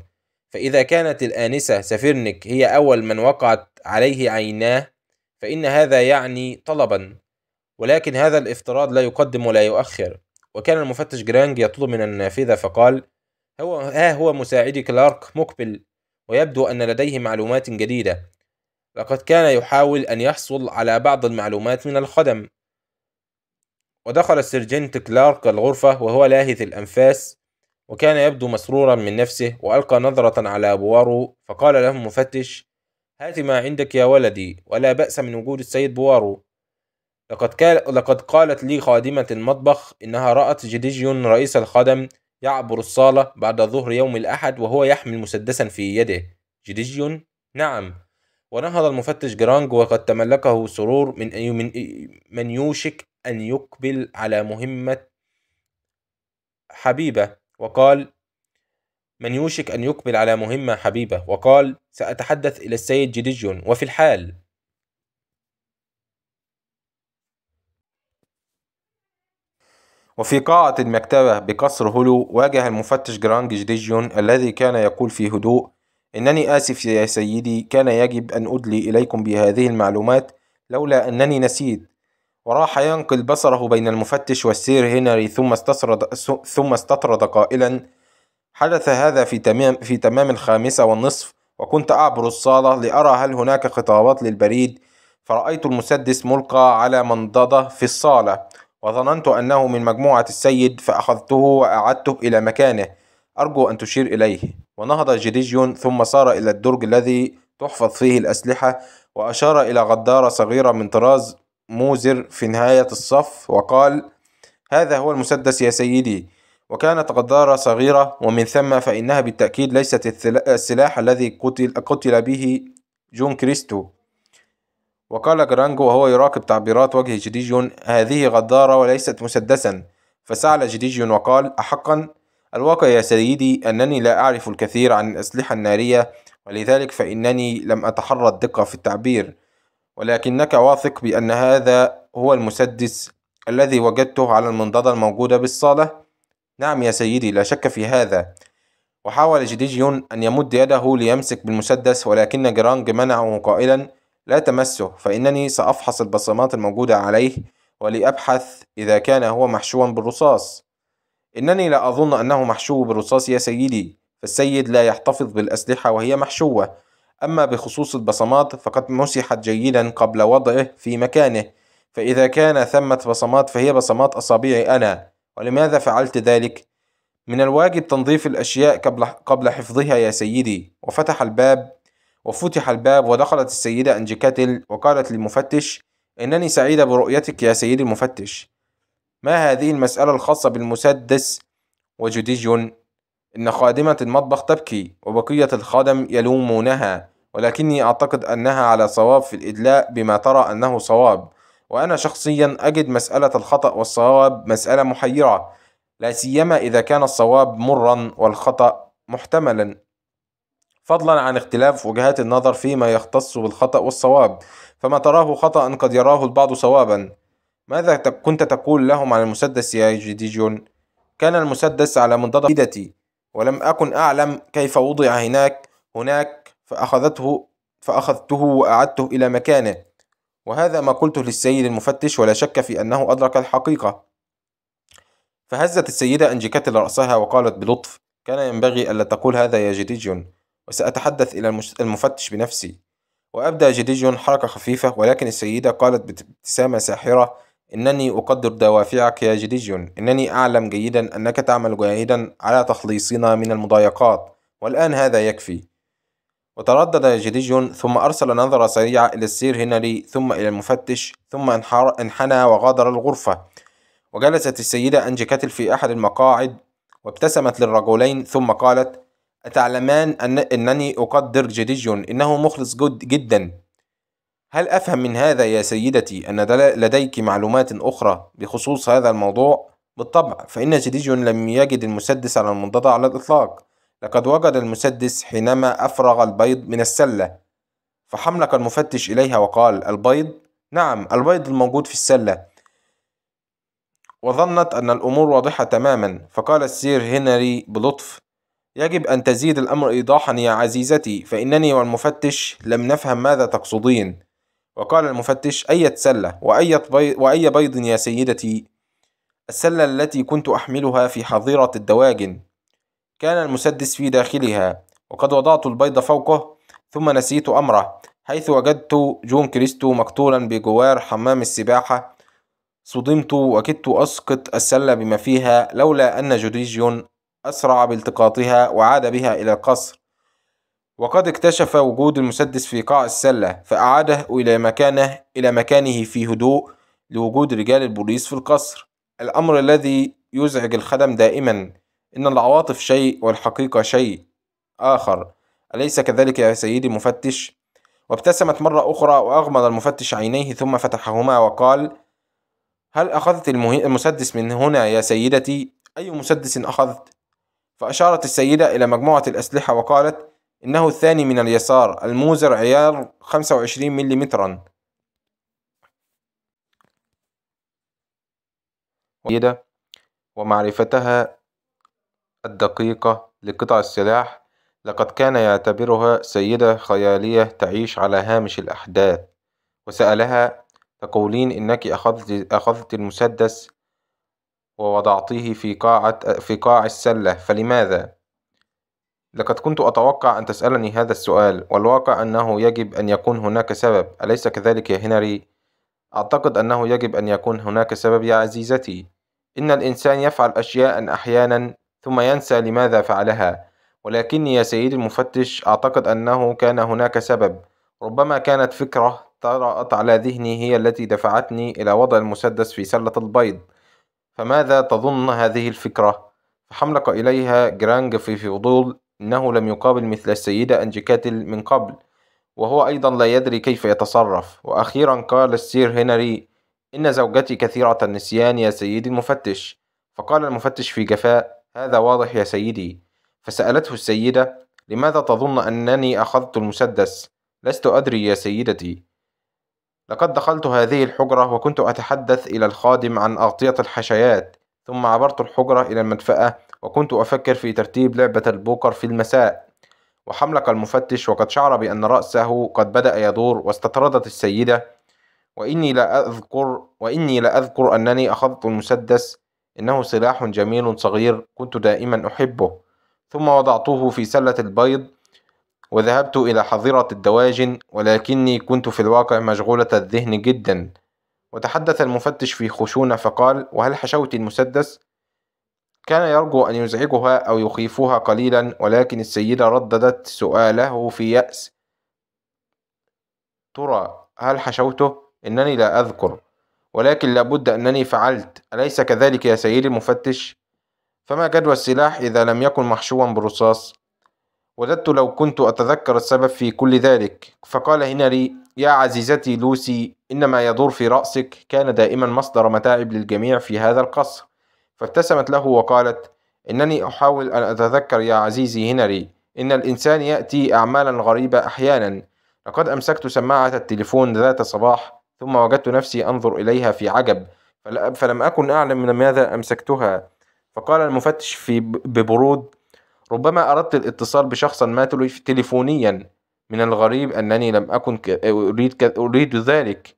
فإذا كانت الآنسة سفيرنك هي أول من وقعت عليه عيناه فإن هذا يعني طلبا ولكن هذا الافتراض لا يقدم ولا يؤخر وكان المفتش جرانج يطلب من النافذة فقال هو ها هو مساعدي كلارك مقبل ويبدو أن لديه معلومات جديدة لقد كان يحاول أن يحصل على بعض المعلومات من الخدم ودخل السيرجنت كلارك الغرفة وهو لاهث الأنفاس وكان يبدو مسرورا من نفسه وألقى نظرة على بوارو فقال له المفتش هات ما عندك يا ولدي ولا بأس من وجود السيد بوارو لقد, لقد قالت لي خادمة المطبخ إنها رأت جديجيون رئيس الخدم يعبر الصالة بعد ظهر يوم الأحد وهو يحمل مسدسا في يده جديجيون نعم ونهض المفتش جرانج وقد تملكه سرور من من يوشك أن يقبل على مهمة حبيبة وقال من يوشك أن يقبل على مهمة حبيبة وقال سأتحدث إلى السيد جديجيون وفي الحال وفي قاعة المكتبة بقصر هولو واجه المفتش جرانج جديجيون الذي كان يقول في هدوء إنني آسف يا سيدي كان يجب أن أدلي إليكم بهذه المعلومات لولا أنني نسيت وراح ينقل بصره بين المفتش والسير هنري ثم استطرد ثم استطرد قائلا حدث هذا في تمام في تمام الخامسة والنصف وكنت أعبر الصالة لأرى هل هناك خطابات للبريد فرأيت المسدس ملقى على منضدة في الصالة وظننت أنه من مجموعة السيد فأخذته وأعدته إلى مكانه أرجو أن تشير إليه ونهض جديجيون ثم سار إلى الدرج الذي تحفظ فيه الأسلحة وأشار إلى غدارة صغيرة من طراز موزر في نهاية الصف وقال هذا هو المسدس يا سيدي وكانت غدارة صغيرة ومن ثم فإنها بالتأكيد ليست السلاح الذي قتل, قتل به جون كريستو وقال جرانج وهو يراقب تعبيرات وجه جديجيون هذه غدارة وليست مسدسا فسعل جديجيون وقال أحقا الواقع يا سيدي أنني لا أعرف الكثير عن الأسلحة النارية ولذلك فإنني لم أتحرى الدقة في التعبير ولكنك واثق بأن هذا هو المسدس الذي وجدته على المنضدة الموجودة بالصالة؟ نعم يا سيدي لا شك في هذا وحاول جديجيون أن يمد يده ليمسك بالمسدس ولكن جرانج منعه قائلا لا تمسه فإنني سأفحص البصمات الموجودة عليه ولأبحث إذا كان هو محشوا بالرصاص إنني لا أظن أنه محشو بالرصاص يا سيدي فالسيد لا يحتفظ بالأسلحة وهي محشوة أما بخصوص البصمات فقد مسحت جيدا قبل وضعه في مكانه فإذا كان ثمة بصمات فهي بصمات أصابعي أنا ولماذا فعلت ذلك؟ من الواجب تنظيف الأشياء قبل حفظها يا سيدي وفتح الباب وفتح الباب ودخلت السيدة أنجيكاتل وقالت للمفتش إنني سعيدة برؤيتك يا سيدي المفتش ما هذه المسألة الخاصة بالمسدس وجوديجون إن خادمة المطبخ تبكي وبقية الخدم يلومونها ولكني أعتقد أنها على صواب في الإدلاء بما ترى أنه صواب وأنا شخصيا أجد مسألة الخطأ والصواب مسألة محيرة لا سيما إذا كان الصواب مرا والخطأ محتملا فضلا عن اختلاف وجهات النظر فيما يختص بالخطأ والصواب فما تراه خطأ قد يراه البعض صوابا ماذا كنت تقول لهم عن المسدس يا جديجون؟ كان المسدس على منضدة إيدتي ولم أكن أعلم كيف وضع هناك هناك فأخذته فأخذته وأعدته إلى مكانه وهذا ما قلته للسيد المفتش ولا شك في أنه أدرك الحقيقة فهزت السيدة أنجيكاتل رأسها وقالت بلطف كان ينبغي ألا تقول هذا يا جديجون وسأتحدث إلى المفتش بنفسي وأبدى جديجون حركة خفيفة ولكن السيدة قالت بابتسامة ساحرة إنني أقدر دوافعك يا جديجون إنني أعلم جيدا أنك تعمل جاهدا على تخليصنا من المضايقات والآن هذا يكفي وتردد جديجون ثم أرسل نظرة سريعة إلى السير هنري ثم إلى المفتش ثم انحنى وغادر الغرفة وجلست السيدة كاتل في أحد المقاعد وابتسمت للرجلين ثم قالت أتعلمان أن أنني أقدر جديجون إنه مخلص جد جدا هل أفهم من هذا يا سيدتي أن لديك معلومات أخرى بخصوص هذا الموضوع؟ بالطبع فإن جديجون لم يجد المسدس على المنضدة على الإطلاق لقد وجد المسدس حينما أفرغ البيض من السلة فحملق المفتش إليها وقال البيض؟ نعم البيض الموجود في السلة وظنت أن الأمور واضحة تماما فقال السير هنري بلطف يجب أن تزيد الأمر إيضاحا يا عزيزتي فإنني والمفتش لم نفهم ماذا تقصدين وقال المفتش أية سلة وأية بيض, وأي بيض يا سيدتي السلة التي كنت أحملها في حظيرة الدواجن كان المسدس في داخلها وقد وضعت البيض فوقه ثم نسيت أمره حيث وجدت جون كريستو مقتولا بجوار حمام السباحة صدمت وكدت أسقط السلة بما فيها لولا أن جوريجيون أسرع بالتقاطها وعاد بها إلى القصر وقد اكتشف وجود المسدس في قاع السلة فأعاده إلى مكانه إلى مكانه في هدوء لوجود رجال البوليس في القصر الأمر الذي يزعج الخدم دائما إن العواطف شيء والحقيقة شيء آخر أليس كذلك يا سيدي المفتش؟ وابتسمت مرة أخرى وأغمض المفتش عينيه ثم فتحهما وقال هل أخذت المسدس من هنا يا سيدتي؟ أي مسدس أخذت؟ فأشارت السيدة إلى مجموعة الأسلحة وقالت إنه الثاني من اليسار الموزر عيار 25 مليمترا ومعرفتها الدقيقة لقطع السلاح لقد كان يعتبرها سيدة خيالية تعيش على هامش الأحداث وسألها تقولين إنك أخذت, أخذت المسدس ووضعتيه في قاعة في قاع السلة فلماذا؟ لقد كنت أتوقع أن تسألني هذا السؤال والواقع أنه يجب أن يكون هناك سبب أليس كذلك يا هنري؟ أعتقد أنه يجب أن يكون هناك سبب يا عزيزتي إن الإنسان يفعل أشياء أحيانا ثم ينسى لماذا فعلها ولكني يا سيدي المفتش أعتقد أنه كان هناك سبب ربما كانت فكرة طرأت على ذهني هي التي دفعتني إلى وضع المسدس في سلة البيض فماذا تظن هذه الفكرة؟ فحملق إليها جرانج في فضول إنه لم يقابل مثل السيدة أنجيكاتل من قبل وهو أيضا لا يدري كيف يتصرف وأخيرا قال السير هنري إن زوجتي كثيرة النسيان يا سيدي المفتش فقال المفتش في جفاء هذا واضح يا سيدي فسألته السيدة لماذا تظن أنني أخذت المسدس لست أدري يا سيدتي لقد دخلت هذه الحجرة وكنت أتحدث إلى الخادم عن أغطية الحشيات ثم عبرت الحجرة إلى المدفأة وكنت أفكر في ترتيب لعبة البوكر في المساء وحملق المفتش وقد شعر بأن رأسه قد بدأ يدور واستطردت السيدة وإني لا أذكر وإني لا أذكر أنني أخذت المسدس إنه سلاح جميل صغير كنت دائما أحبه ثم وضعته في سلة البيض وذهبت إلى حظيرة الدواجن ولكني كنت في الواقع مشغولة الذهن جدا وتحدث المفتش في خشونة فقال وهل حشوت المسدس؟ كان يرجو أن يزعجها أو يخيفها قليلا ولكن السيدة رددت سؤاله في يأس ترى هل حشوته؟ إنني لا أذكر ولكن لابد أنني فعلت أليس كذلك يا سيدي المفتش؟ فما جدوى السلاح إذا لم يكن محشوا بالرصاص؟ وددت لو كنت أتذكر السبب في كل ذلك فقال هنري يا عزيزتي لوسي إن ما يدور في رأسك كان دائما مصدر متاعب للجميع في هذا القصر فابتسمت له وقالت إنني أحاول أن أتذكر يا عزيزي هنري إن الإنسان يأتي أعمالا غريبة أحيانا لقد أمسكت سماعة التليفون ذات صباح ثم وجدت نفسي أنظر إليها في عجب فلم أكن أعلم من ماذا أمسكتها فقال المفتش في ببرود ربما أردت الاتصال بشخص ما تليفونيا من الغريب أنني لم أكن أريد, أريد ذلك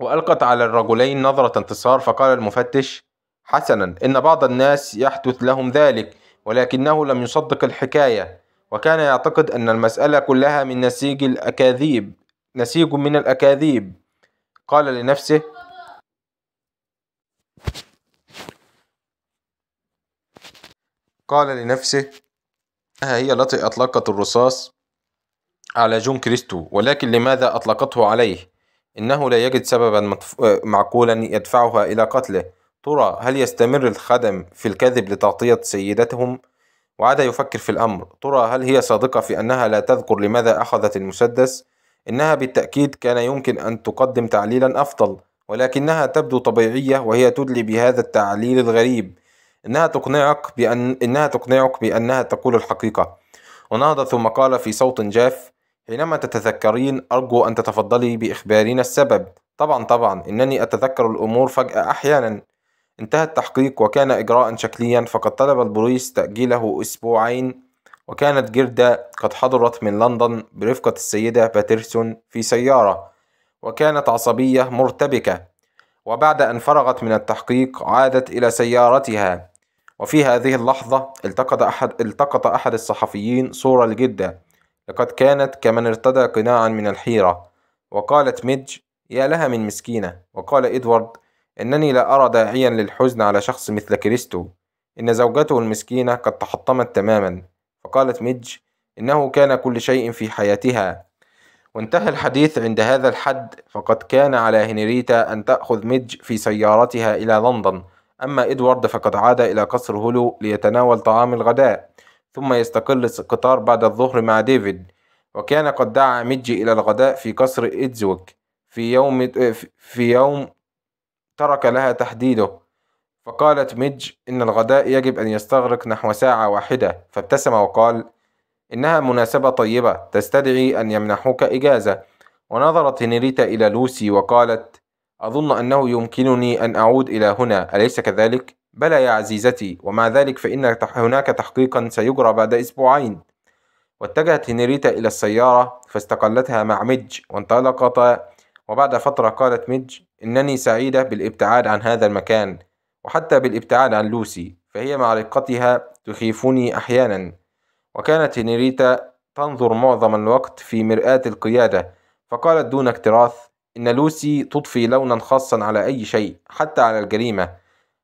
وألقت على الرجلين نظرة انتصار فقال المفتش حسنا إن بعض الناس يحدث لهم ذلك ولكنه لم يصدق الحكاية وكان يعتقد أن المسألة كلها من نسيج الأكاذيب نسيج من الأكاذيب قال لنفسه قال لنفسه ها هي التي أطلقت الرصاص على جون كريستو ولكن لماذا أطلقته عليه؟ إنه لا يجد سببا معقولا يدفعها إلى قتله ترى هل يستمر الخدم في الكذب لتغطية سيدتهم؟ وعاد يفكر في الأمر ترى هل هي صادقة في أنها لا تذكر لماذا أخذت المسدس؟ إنها بالتأكيد كان يمكن أن تقدم تعليلا أفضل ولكنها تبدو طبيعية وهي تدلي بهذا التعليل الغريب إنها تقنعك بأن إنها تقنعك بأنها تقول الحقيقة ونهض ثم قال في صوت جاف حينما تتذكرين أرجو أن تتفضلي بإخبارنا السبب طبعا طبعا إنني أتذكر الأمور فجأة أحيانا انتهى التحقيق وكان إجراء شكليا فقد طلب البوليس تأجيله أسبوعين وكانت جردة قد حضرت من لندن برفقة السيدة باترسون في سيارة وكانت عصبية مرتبكة وبعد أن فرغت من التحقيق عادت إلى سيارتها وفي هذه اللحظة التقط أحد, التقط أحد الصحفيين صورة لجدة لقد كانت كمن ارتدى قناعا من الحيرة وقالت ميدج يا لها من مسكينة وقال إدوارد إنني لا أرى داعيا للحزن على شخص مثل كريستو إن زوجته المسكينة قد تحطمت تماما فقالت ميدج إنه كان كل شيء في حياتها وانتهى الحديث عند هذا الحد فقد كان على هنريتا أن تأخذ ميدج في سيارتها إلى لندن أما إدوارد فقد عاد إلى قصر هولو ليتناول طعام الغداء ثم يستقل القطار بعد الظهر مع ديفيد وكان قد دعا ميجي إلى الغداء في قصر إدزوك في يوم في يوم ترك لها تحديده فقالت ميدج إن الغداء يجب أن يستغرق نحو ساعة واحدة فابتسم وقال إنها مناسبة طيبة تستدعي أن يمنحوك إجازة ونظرت هنريتا إلى لوسي وقالت أظن أنه يمكنني أن أعود إلى هنا أليس كذلك؟ بلى يا عزيزتي ومع ذلك فإن هناك تحقيقا سيجرى بعد أسبوعين واتجهت هنريتا إلى السيارة فاستقلتها مع ميدج وانطلقتا وبعد فترة قالت ميدج إنني سعيدة بالابتعاد عن هذا المكان وحتى بالابتعاد عن لوسي فهي مع رقتها تخيفني أحيانا وكانت هنريتا تنظر معظم الوقت في مرآة القيادة فقالت دون اكتراث إن لوسي تضفي لونا خاصا على أي شيء حتى على الجريمة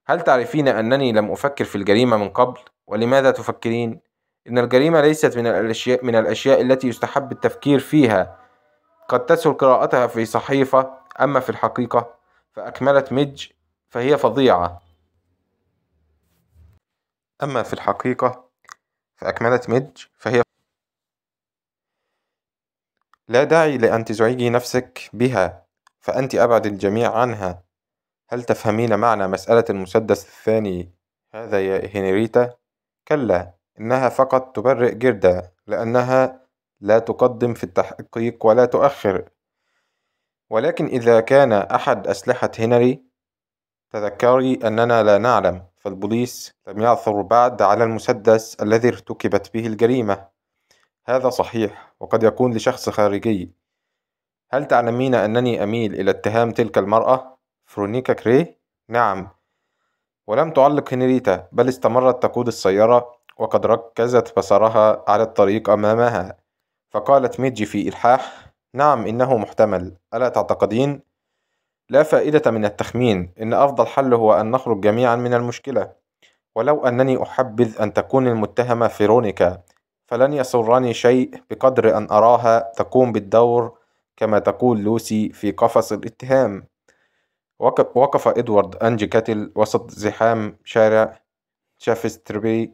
هل تعرفين أنني لم أفكر في الجريمة من قبل ولماذا تفكرين؟ إن الجريمة ليست من الأشياء من الأشياء التي يستحب التفكير فيها قد تسهل قراءتها في صحيفة أما في الحقيقة فأكملت ميدج فهي فظيعة أما في الحقيقة فأكملت ميدج فهي لا داعي لأن تزعجي نفسك بها فأنتِ أبعد الجميع عنها هل تفهمين معنى مسألة المسدس الثاني هذا يا هنريتا؟ كلا إنها فقط تبرئ جردة لأنها لا تقدم في التحقيق ولا تؤخر ولكن إذا كان أحد أسلحة هنري تذكري أننا لا نعلم فالبوليس لم يعثر بعد على المسدس الذي ارتكبت به الجريمة هذا صحيح وقد يكون لشخص خارجي هل تعلمين أنني أميل إلى اتهام تلك المرأة فرونيكا كري؟ نعم ولم تعلق هنريتا بل استمرت تقود السيارة وقد ركزت بصرها على الطريق أمامها فقالت ميجي في إلحاح نعم إنه محتمل ألا تعتقدين؟ لا فائدة من التخمين إن أفضل حل هو أن نخرج جميعا من المشكلة ولو أنني أحبذ أن تكون المتهمة فيرونيكا فلن يسرني شيء بقدر أن أراها تقوم بالدور كما تقول لوسي في قفص الاتهام وقف إدوارد أنج كاتل وسط زحام شارع شافستربي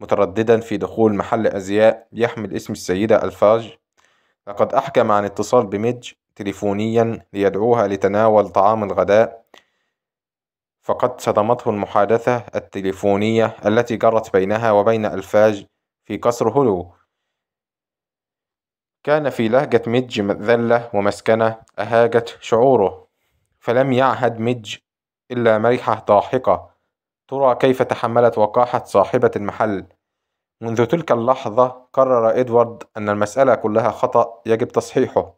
مترددا في دخول محل أزياء يحمل اسم السيدة ألفاج لقد أحكم عن اتصال بميدج تليفونيا ليدعوها لتناول طعام الغداء فقد صدمته المحادثة التليفونية التي جرت بينها وبين ألفاج في قصر هولو كان في لهجة ميدج ذلة ومسكنة أهاجت شعوره فلم يعهد ميدج إلا مريحة ضاحكة ترى كيف تحملت وقاحة صاحبة المحل منذ تلك اللحظة قرر إدوارد أن المسألة كلها خطأ يجب تصحيحه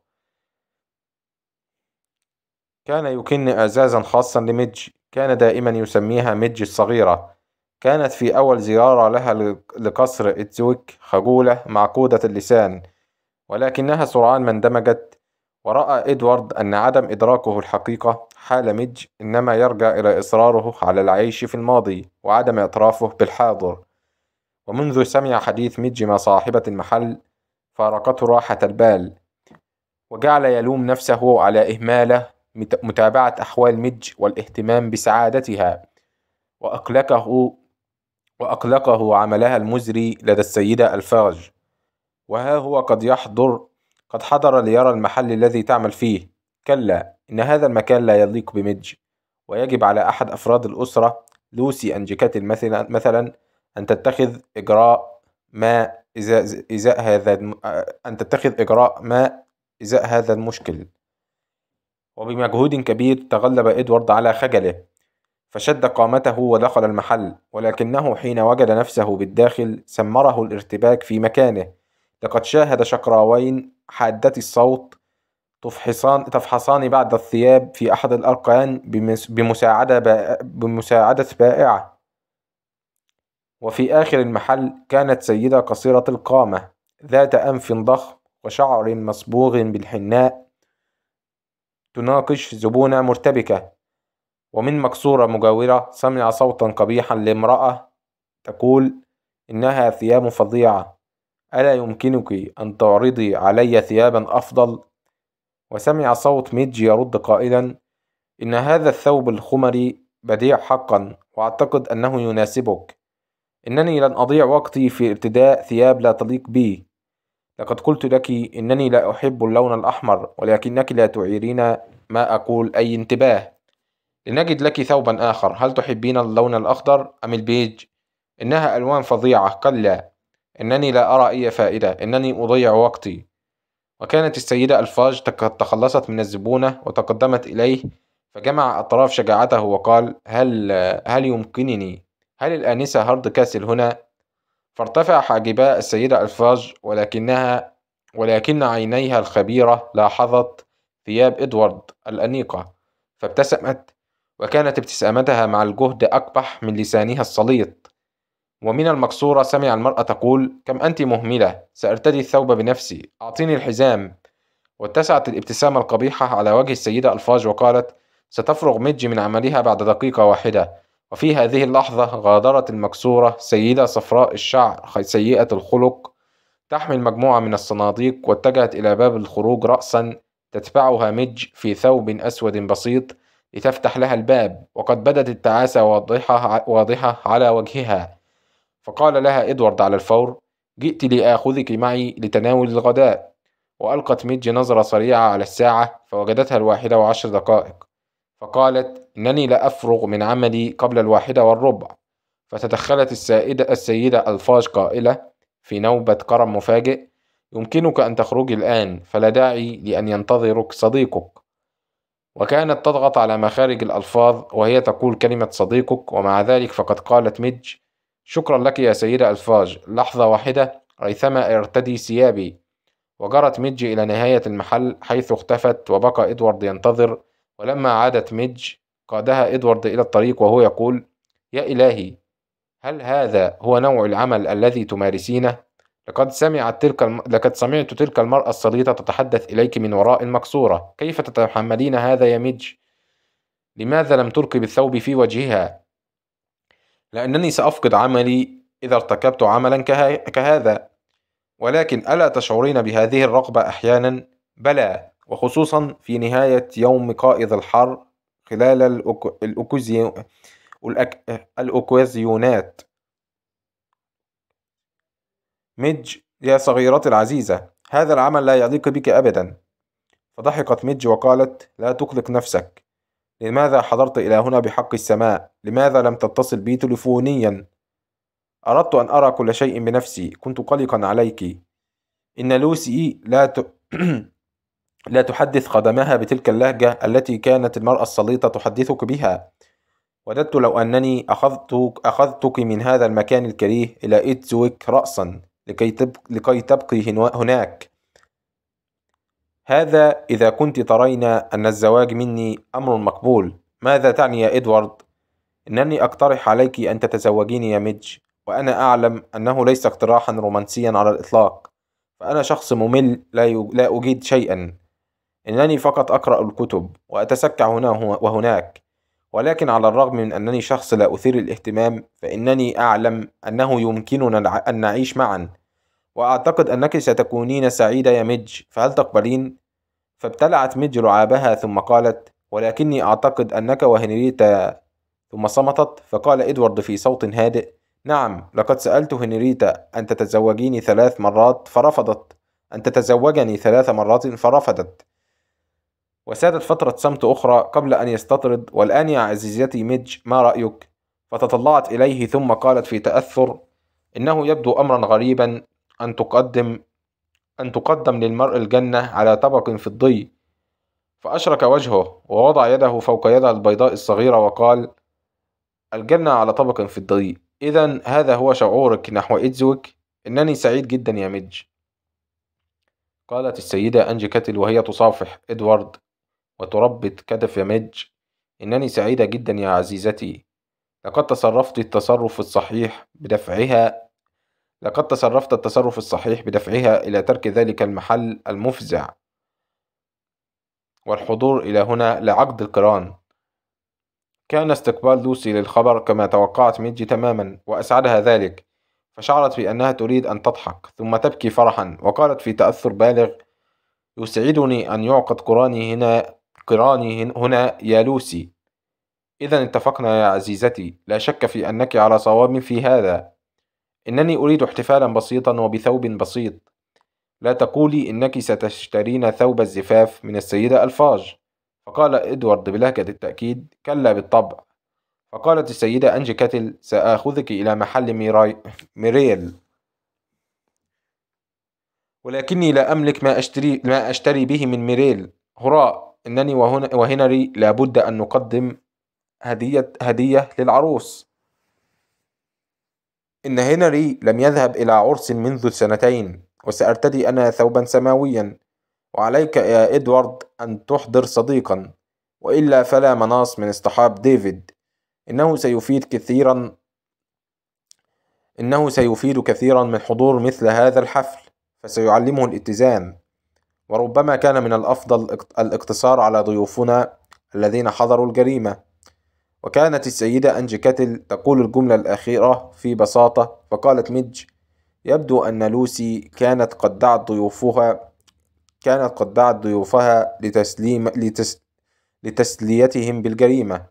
كان يكن إعزازا خاصا لميدج كان دائما يسميها ميدج الصغيرة كانت في أول زيارة لها لقصر إتزويك خجولة معقودة اللسان ولكنها سرعان ما اندمجت ورأى إدوارد أن عدم إدراكه الحقيقة حال ميدج إنما يرجع إلى إصراره على العيش في الماضي وعدم إعترافه بالحاضر ومنذ سمع حديث ميدج مع صاحبة المحل فارقته راحة البال وجعل يلوم نفسه على إهماله متابعة أحوال ميدج والاهتمام بسعادتها وأقلقه وأقلقه عملها المزري لدى السيدة الفاج وها هو قد يحضر قد حضر ليرى المحل الذي تعمل فيه كلا إن هذا المكان لا يليق بميدج ويجب على أحد أفراد الأسرة لوسي أنجكات مثلا, مثلا أن تتخذ إجراء ما إزاء, إزاء هذا أن تتخذ إجراء ما إزاء هذا المشكل وبمجهود كبير تغلب إدوارد على خجله فشد قامته ودخل المحل ولكنه حين وجد نفسه بالداخل سمره الارتباك في مكانه لقد شاهد شقراوين حادتي الصوت تفحصان, تفحصان بعد الثياب في أحد الأركان بمساعدة, بمساعدة بائعة وفي آخر المحل كانت سيدة قصيرة القامة ذات أنف ضخم وشعر مصبوغ بالحناء تناقش زبونة مرتبكة ومن مكسورة مجاورة سمع صوتا قبيحا لامرأة تقول إنها ثياب فظيعة ألا يمكنك أن تعرضي علي ثيابا أفضل؟ وسمع صوت ميدجي يرد قائلا إن هذا الثوب الخمري بديع حقا وأعتقد أنه يناسبك إنني لن أضيع وقتي في ارتداء ثياب لا تليق بي لقد قلت لك إنني لا أحب اللون الأحمر ولكنك لا تعيرين ما أقول أي انتباه لنجد لك ثوبا آخر هل تحبين اللون الأخضر أم البيج؟ إنها ألوان فظيعة كلا إنني لا أرى أي فائدة إنني أضيع وقتي وكانت السيدة الفاج تخلصت من الزبونة وتقدمت إليه فجمع أطراف شجاعته وقال هل هل يمكنني هل الآنسة هارد كاسل هنا؟ فارتفع حاجبا السيدة الفاج ولكنها ولكن عينيها الخبيرة لاحظت ثياب إدوارد الأنيقة فابتسمت وكانت ابتسامتها مع الجهد أقبح من لسانها السليط ومن المكسورة سمع المرأة تقول كم أنت مهملة سأرتدي الثوب بنفسي أعطيني الحزام واتسعت الابتسامة القبيحة على وجه السيدة ألفاج وقالت ستفرغ ميجي من عملها بعد دقيقة واحدة وفي هذه اللحظة غادرت المكسورة سيدة صفراء الشعر سيئة الخلق تحمل مجموعة من الصناديق واتجهت إلى باب الخروج رأسا تتبعها ميج في ثوب أسود بسيط لتفتح لها الباب وقد بدت التعاسة واضحة, واضحة على وجهها فقال لها إدوارد على الفور جئت لآخذك معي لتناول الغداء وألقت ميدج نظرة سريعة على الساعة فوجدتها الواحدة وعشر دقائق فقالت إنني لا أفرغ من عملي قبل الواحدة والربع فتدخلت السائدة السيدة ألفاج قائلة في نوبة كرم مفاجئ يمكنك أن تخرجي الآن فلا داعي لأن ينتظرك صديقك وكانت تضغط على مخارج الألفاظ وهي تقول كلمة صديقك ومع ذلك فقد قالت ميدج شكرا لك يا سيدة ألفاج لحظة واحدة ريثما ارتدي ثيابي وجرت ميدج إلى نهاية المحل حيث اختفت وبقى إدوارد ينتظر ولما عادت ميدج قادها إدوارد إلى الطريق وهو يقول يا إلهي هل هذا هو نوع العمل الذي تمارسينه؟ لقد سمعت تلك الم... لقد سمعت تلك المرأة الصليطة تتحدث إليك من وراء المكسورة كيف تتحملين هذا يا ميدج لماذا لم تلقي بالثوب في وجهها لأنني سأفقد عملي إذا ارتكبت عملا كه... كهذا ولكن ألا تشعرين بهذه الرغبة أحيانا بلى وخصوصا في نهاية يوم قائد الحر خلال الأك... الأك... ميدج يا صغيرتي العزيزة هذا العمل لا يليق بك أبدا فضحكت ميدج وقالت لا تقلق نفسك لماذا حضرت إلى هنا بحق السماء؟ لماذا لم تتصل بي تلفونيا؟ أردت أن أرى كل شيء بنفسي كنت قلقا عليك إن لوسي لا ت... [clears throat] لا تحدث قدمها بتلك اللهجة التي كانت المرأة السليطة تحدثك بها وددت لو أنني أخذتك, من هذا المكان الكريه إلى إيتزويك رأسا لكي, تبقي, لكي تبقي هناك هذا إذا كنت ترين أن الزواج مني أمر مقبول ماذا تعني يا إدوارد؟ إنني أقترح عليك أن تتزوجيني يا ميدج وأنا أعلم أنه ليس اقتراحا رومانسيا على الإطلاق فأنا شخص ممل لا, ي... لا أجيد شيئا إنني فقط أقرأ الكتب وأتسكع هنا وهناك ولكن على الرغم من أنني شخص لا أثير الاهتمام فإنني أعلم أنه يمكننا أن نعيش معا وأعتقد أنك ستكونين سعيدة يا ميدج فهل تقبلين؟ فابتلعت ميدج لعابها ثم قالت ولكني أعتقد أنك وهنريتا ثم صمتت فقال إدوارد في صوت هادئ نعم لقد سألت هنريتا أن تتزوجيني ثلاث مرات فرفضت أن تتزوجني ثلاث مرات فرفضت وسادت فترة صمت أخرى قبل أن يستطرد والآن يا عزيزتي ميدج ما رأيك؟ فتطلعت إليه ثم قالت في تأثر إنه يبدو أمرا غريبا أن تقدم أن تقدم للمرء الجنة على طبق فضي فأشرك وجهه ووضع يده فوق يدها البيضاء الصغيرة وقال الجنة على طبق فضي إذا هذا هو شعورك نحو إيدزويك إنني سعيد جدا يا ميدج قالت السيدة أنجي كاتل وهي تصافح إدوارد وتربط كتف مج إنني سعيدة جدا يا عزيزتي لقد تصرفت التصرف الصحيح بدفعها لقد تصرفت التصرف الصحيح بدفعها إلى ترك ذلك المحل المفزع والحضور إلى هنا لعقد القران كان استقبال لوسي للخبر كما توقعت ميجي تماما وأسعدها ذلك فشعرت بأنها تريد أن تضحك ثم تبكي فرحا وقالت في تأثر بالغ يسعدني أن يعقد قراني هنا قراني هنا يا لوسي إذا اتفقنا يا عزيزتي لا شك في أنك على صواب في هذا إنني أريد احتفالا بسيطا وبثوب بسيط لا تقولي إنك ستشترين ثوب الزفاف من السيدة ألفاج فقال إدوارد بلهجة التأكيد كلا بالطبع فقالت السيدة أنجي كاتل سآخذك إلى محل ميراي... ميريل ولكني لا أملك ما أشتري, ما أشتري به من ميريل هراء إنني وهنا وهنري لابد أن نقدم هدية هدية للعروس إن هنري لم يذهب إلى عرس منذ سنتين وسأرتدي أنا ثوبا سماويا وعليك يا إدوارد أن تحضر صديقا وإلا فلا مناص من اصطحاب ديفيد إنه سيفيد كثيرا إنه سيفيد كثيرا من حضور مثل هذا الحفل فسيعلمه الاتزان وربما كان من الأفضل الاقتصار على ضيوفنا الذين حضروا الجريمة وكانت السيدة أنجي كاتل تقول الجملة الأخيرة في بساطة فقالت ميدج يبدو أن لوسي كانت قد دعت ضيوفها كانت قد دعت ضيوفها لتسليم لتس لتسليتهم بالجريمة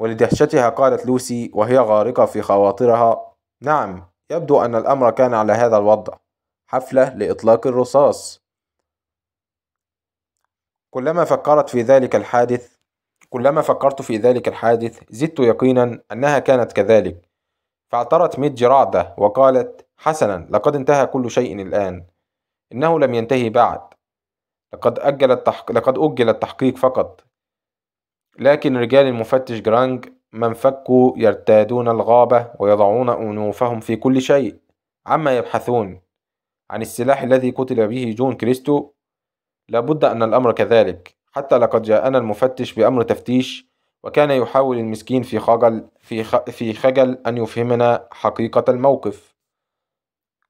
ولدهشتها قالت لوسي وهي غارقة في خواطرها نعم يبدو أن الأمر كان على هذا الوضع حفلة لإطلاق الرصاص كلما فكرت في ذلك الحادث كلما فكرت في ذلك الحادث زدت يقينا أنها كانت كذلك فاعترت ميت رعدة وقالت حسنا لقد انتهى كل شيء الآن إنه لم ينتهي بعد لقد أجل التحق... لقد أجل التحقيق فقط لكن رجال المفتش جرانج من فكوا يرتادون الغابة ويضعون أنوفهم في كل شيء عما يبحثون عن السلاح الذي قتل به جون كريستو لابد أن الأمر كذلك حتى لقد جاءنا المفتش بأمر تفتيش وكان يحاول المسكين في خجل في, خ... في خجل أن يفهمنا حقيقة الموقف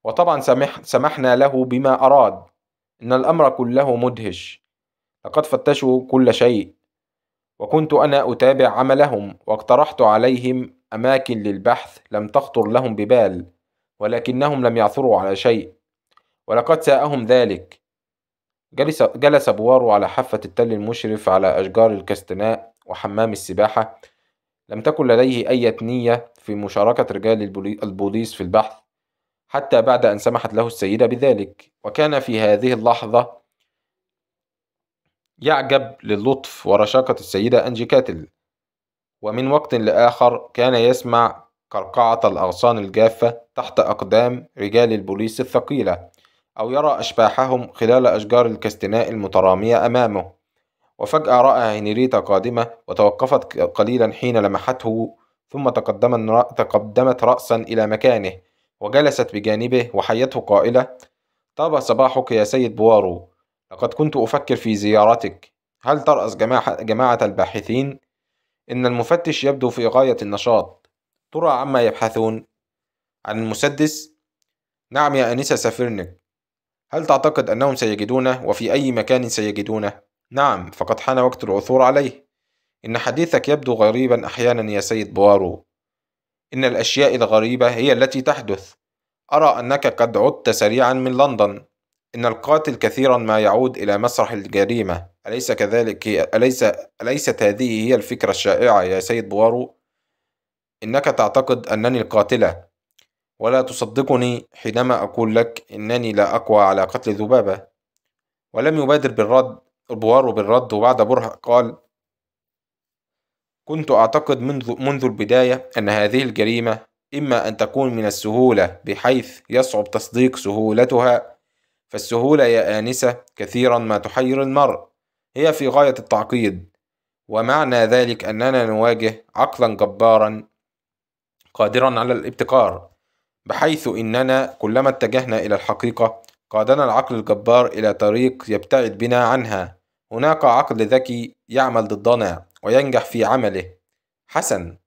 وطبعا سمح... سمحنا له بما أراد إن الأمر كله مدهش لقد فتشوا كل شيء وكنت أنا أتابع عملهم واقترحت عليهم أماكن للبحث لم تخطر لهم ببال ولكنهم لم يعثروا على شيء ولقد ساءهم ذلك جلس, جلس بوارو على حافة التل المشرف على أشجار الكستناء وحمام السباحة لم تكن لديه أي نية في مشاركة رجال البوليس في البحث حتى بعد أن سمحت له السيدة بذلك وكان في هذه اللحظة يعجب للطف ورشاقة السيدة أنجي كاتل ومن وقت لآخر كان يسمع قرقعة الأغصان الجافة تحت أقدام رجال البوليس الثقيلة أو يرى أشباحهم خلال أشجار الكستناء المترامية أمامه وفجأة رأى هنريتا قادمة وتوقفت قليلا حين لمحته ثم تقدمت رأسا إلى مكانه وجلست بجانبه وحيته قائلة طاب صباحك يا سيد بوارو لقد كنت أفكر في زيارتك هل ترأس جماعة, جماعة الباحثين؟ إن المفتش يبدو في غاية النشاط ترى عما يبحثون؟ عن المسدس؟ نعم يا أنسة سفيرنك هل تعتقد أنهم سيجدونه وفي أي مكان سيجدونه؟ نعم فقد حان وقت العثور عليه إن حديثك يبدو غريبا أحيانا يا سيد بوارو إن الأشياء الغريبة هي التي تحدث أرى أنك قد عدت سريعا من لندن إن القاتل كثيرا ما يعود إلى مسرح الجريمة أليس كذلك هي أليس أليست هذه هي الفكرة الشائعة يا سيد بوارو؟ إنك تعتقد أنني القاتلة ولا تصدقني حينما أقول لك إنني لا أقوى على قتل ذبابة ولم يبادر بالرد البوار بالرد وبعد برهة قال كنت أعتقد منذ, منذ البداية أن هذه الجريمة إما أن تكون من السهولة بحيث يصعب تصديق سهولتها فالسهولة يا آنسة كثيرا ما تحير المرء هي في غاية التعقيد ومعنى ذلك أننا نواجه عقلا جبارا قادرا على الابتكار بحيث إننا كلما اتجهنا إلى الحقيقة قادنا العقل الجبار إلى طريق يبتعد بنا عنها هناك عقل ذكي يعمل ضدنا وينجح في عمله حسن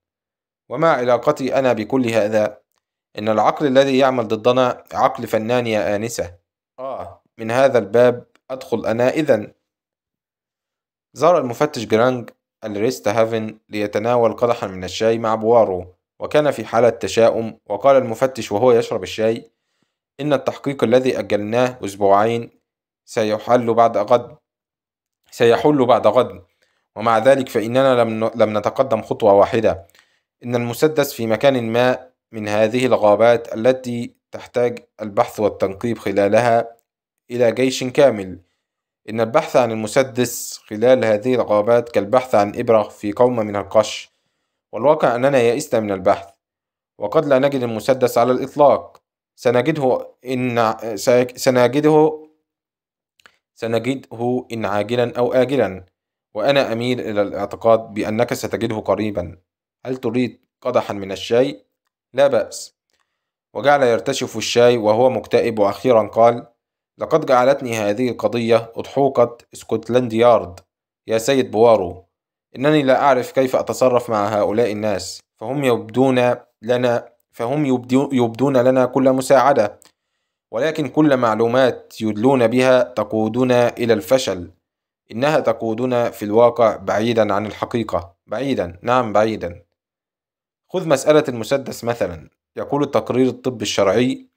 وما علاقتي أنا بكل هذا إن العقل الذي يعمل ضدنا عقل فنان يا آنسة آه من هذا الباب أدخل أنا إذا زار المفتش جرانج الريست هافن ليتناول قدحا من الشاي مع بوارو وكان في حالة تشاؤم وقال المفتش وهو يشرب الشاي إن التحقيق الذي أجلناه أسبوعين سيحل بعد غد سيحل بعد غد ومع ذلك فإننا لم, لم نتقدم خطوة واحدة إن المسدس في مكان ما من هذه الغابات التي تحتاج البحث والتنقيب خلالها إلى جيش كامل إن البحث عن المسدس خلال هذه الغابات كالبحث عن إبرة في قوم من القش والواقع أننا يئسنا من البحث وقد لا نجد المسدس على الإطلاق سنجده إن سنجده سنجده إن عاجلا أو آجلا وأنا أميل إلى الاعتقاد بأنك ستجده قريبا هل تريد قدحا من الشاي؟ لا بأس وجعل يرتشف الشاي وهو مكتئب وأخيرا قال لقد جعلتني هذه القضية أضحوكة اسكتلند يارد يا سيد بوارو إنني لا أعرف كيف أتصرف مع هؤلاء الناس فهم يبدون لنا فهم يبدون لنا كل مساعدة ولكن كل معلومات يدلون بها تقودنا إلى الفشل إنها تقودنا في الواقع بعيدا عن الحقيقة بعيدا نعم بعيدا خذ مسألة المسدس مثلا يقول التقرير الطب الشرعي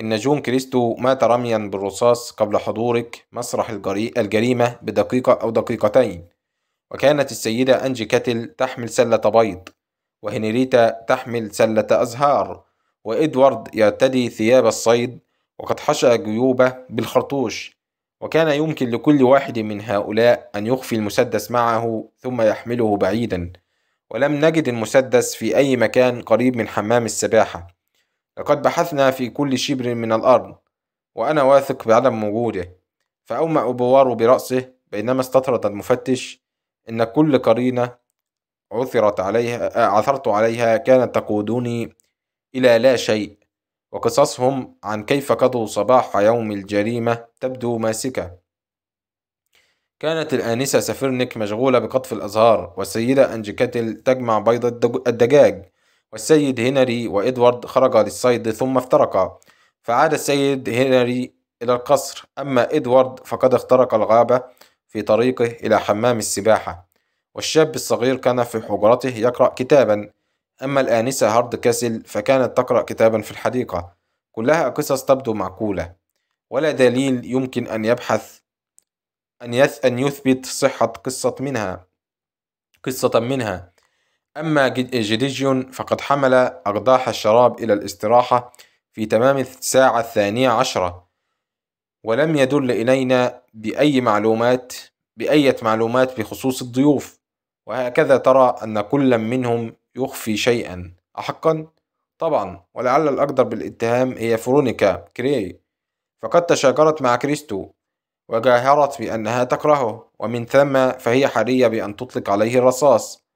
إن جون كريستو مات رميا بالرصاص قبل حضورك مسرح الجريمة بدقيقة أو دقيقتين وكانت السيدة أنجي كاتل تحمل سلة بيض وهنريتا تحمل سلة أزهار وإدوارد يرتدي ثياب الصيد وقد حشى جيوبه بالخرطوش وكان يمكن لكل واحد من هؤلاء أن يخفي المسدس معه ثم يحمله بعيدا ولم نجد المسدس في أي مكان قريب من حمام السباحة لقد بحثنا في كل شبر من الأرض وأنا واثق بعدم وجوده فأومأ بوارو برأسه بينما استطرد المفتش إن كل قرينة عثرت عليها عثرت عليها كانت تقودني إلى لا شيء وقصصهم عن كيف قضوا صباح يوم الجريمة تبدو ماسكة كانت الآنسة سفيرنك مشغولة بقطف الأزهار والسيدة أنجيكاتل تجمع بيض الدجاج والسيد هنري وإدوارد خرجا للصيد ثم افترقا فعاد السيد هنري إلى القصر أما إدوارد فقد اخترق الغابة في طريقه إلى حمام السباحة والشاب الصغير كان في حجرته يقرأ كتابا أما الآنسة هارد كاسل فكانت تقرأ كتابا في الحديقة كلها قصص تبدو معقولة ولا دليل يمكن أن يبحث أن, يث أن يثبت صحة قصة منها قصة منها أما جديجيون فقد حمل أقداح الشراب إلى الاستراحة في تمام الساعة الثانية عشرة ولم يدل إلينا بأي معلومات بأية معلومات بخصوص الضيوف وهكذا ترى أن كل منهم يخفي شيئا أحقا؟ طبعا ولعل الأقدر بالاتهام هي فرونيكا كري فقد تشاجرت مع كريستو وجاهرت بأنها تكرهه ومن ثم فهي حرية بأن تطلق عليه الرصاص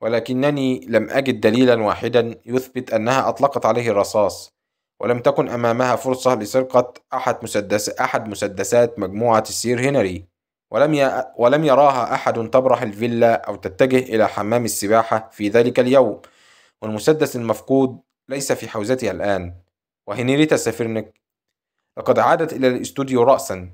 ولكنني لم أجد دليلا واحدا يثبت أنها أطلقت عليه الرصاص ولم تكن أمامها فرصة لسرقة أحد مسدس أحد مسدسات مجموعة السير هنري ولم ي... ولم يراها أحد تبرح الفيلا أو تتجه إلى حمام السباحة في ذلك اليوم والمسدس المفقود ليس في حوزتها الآن وهنريتا سافرنك لقد عادت إلى الاستوديو رأسا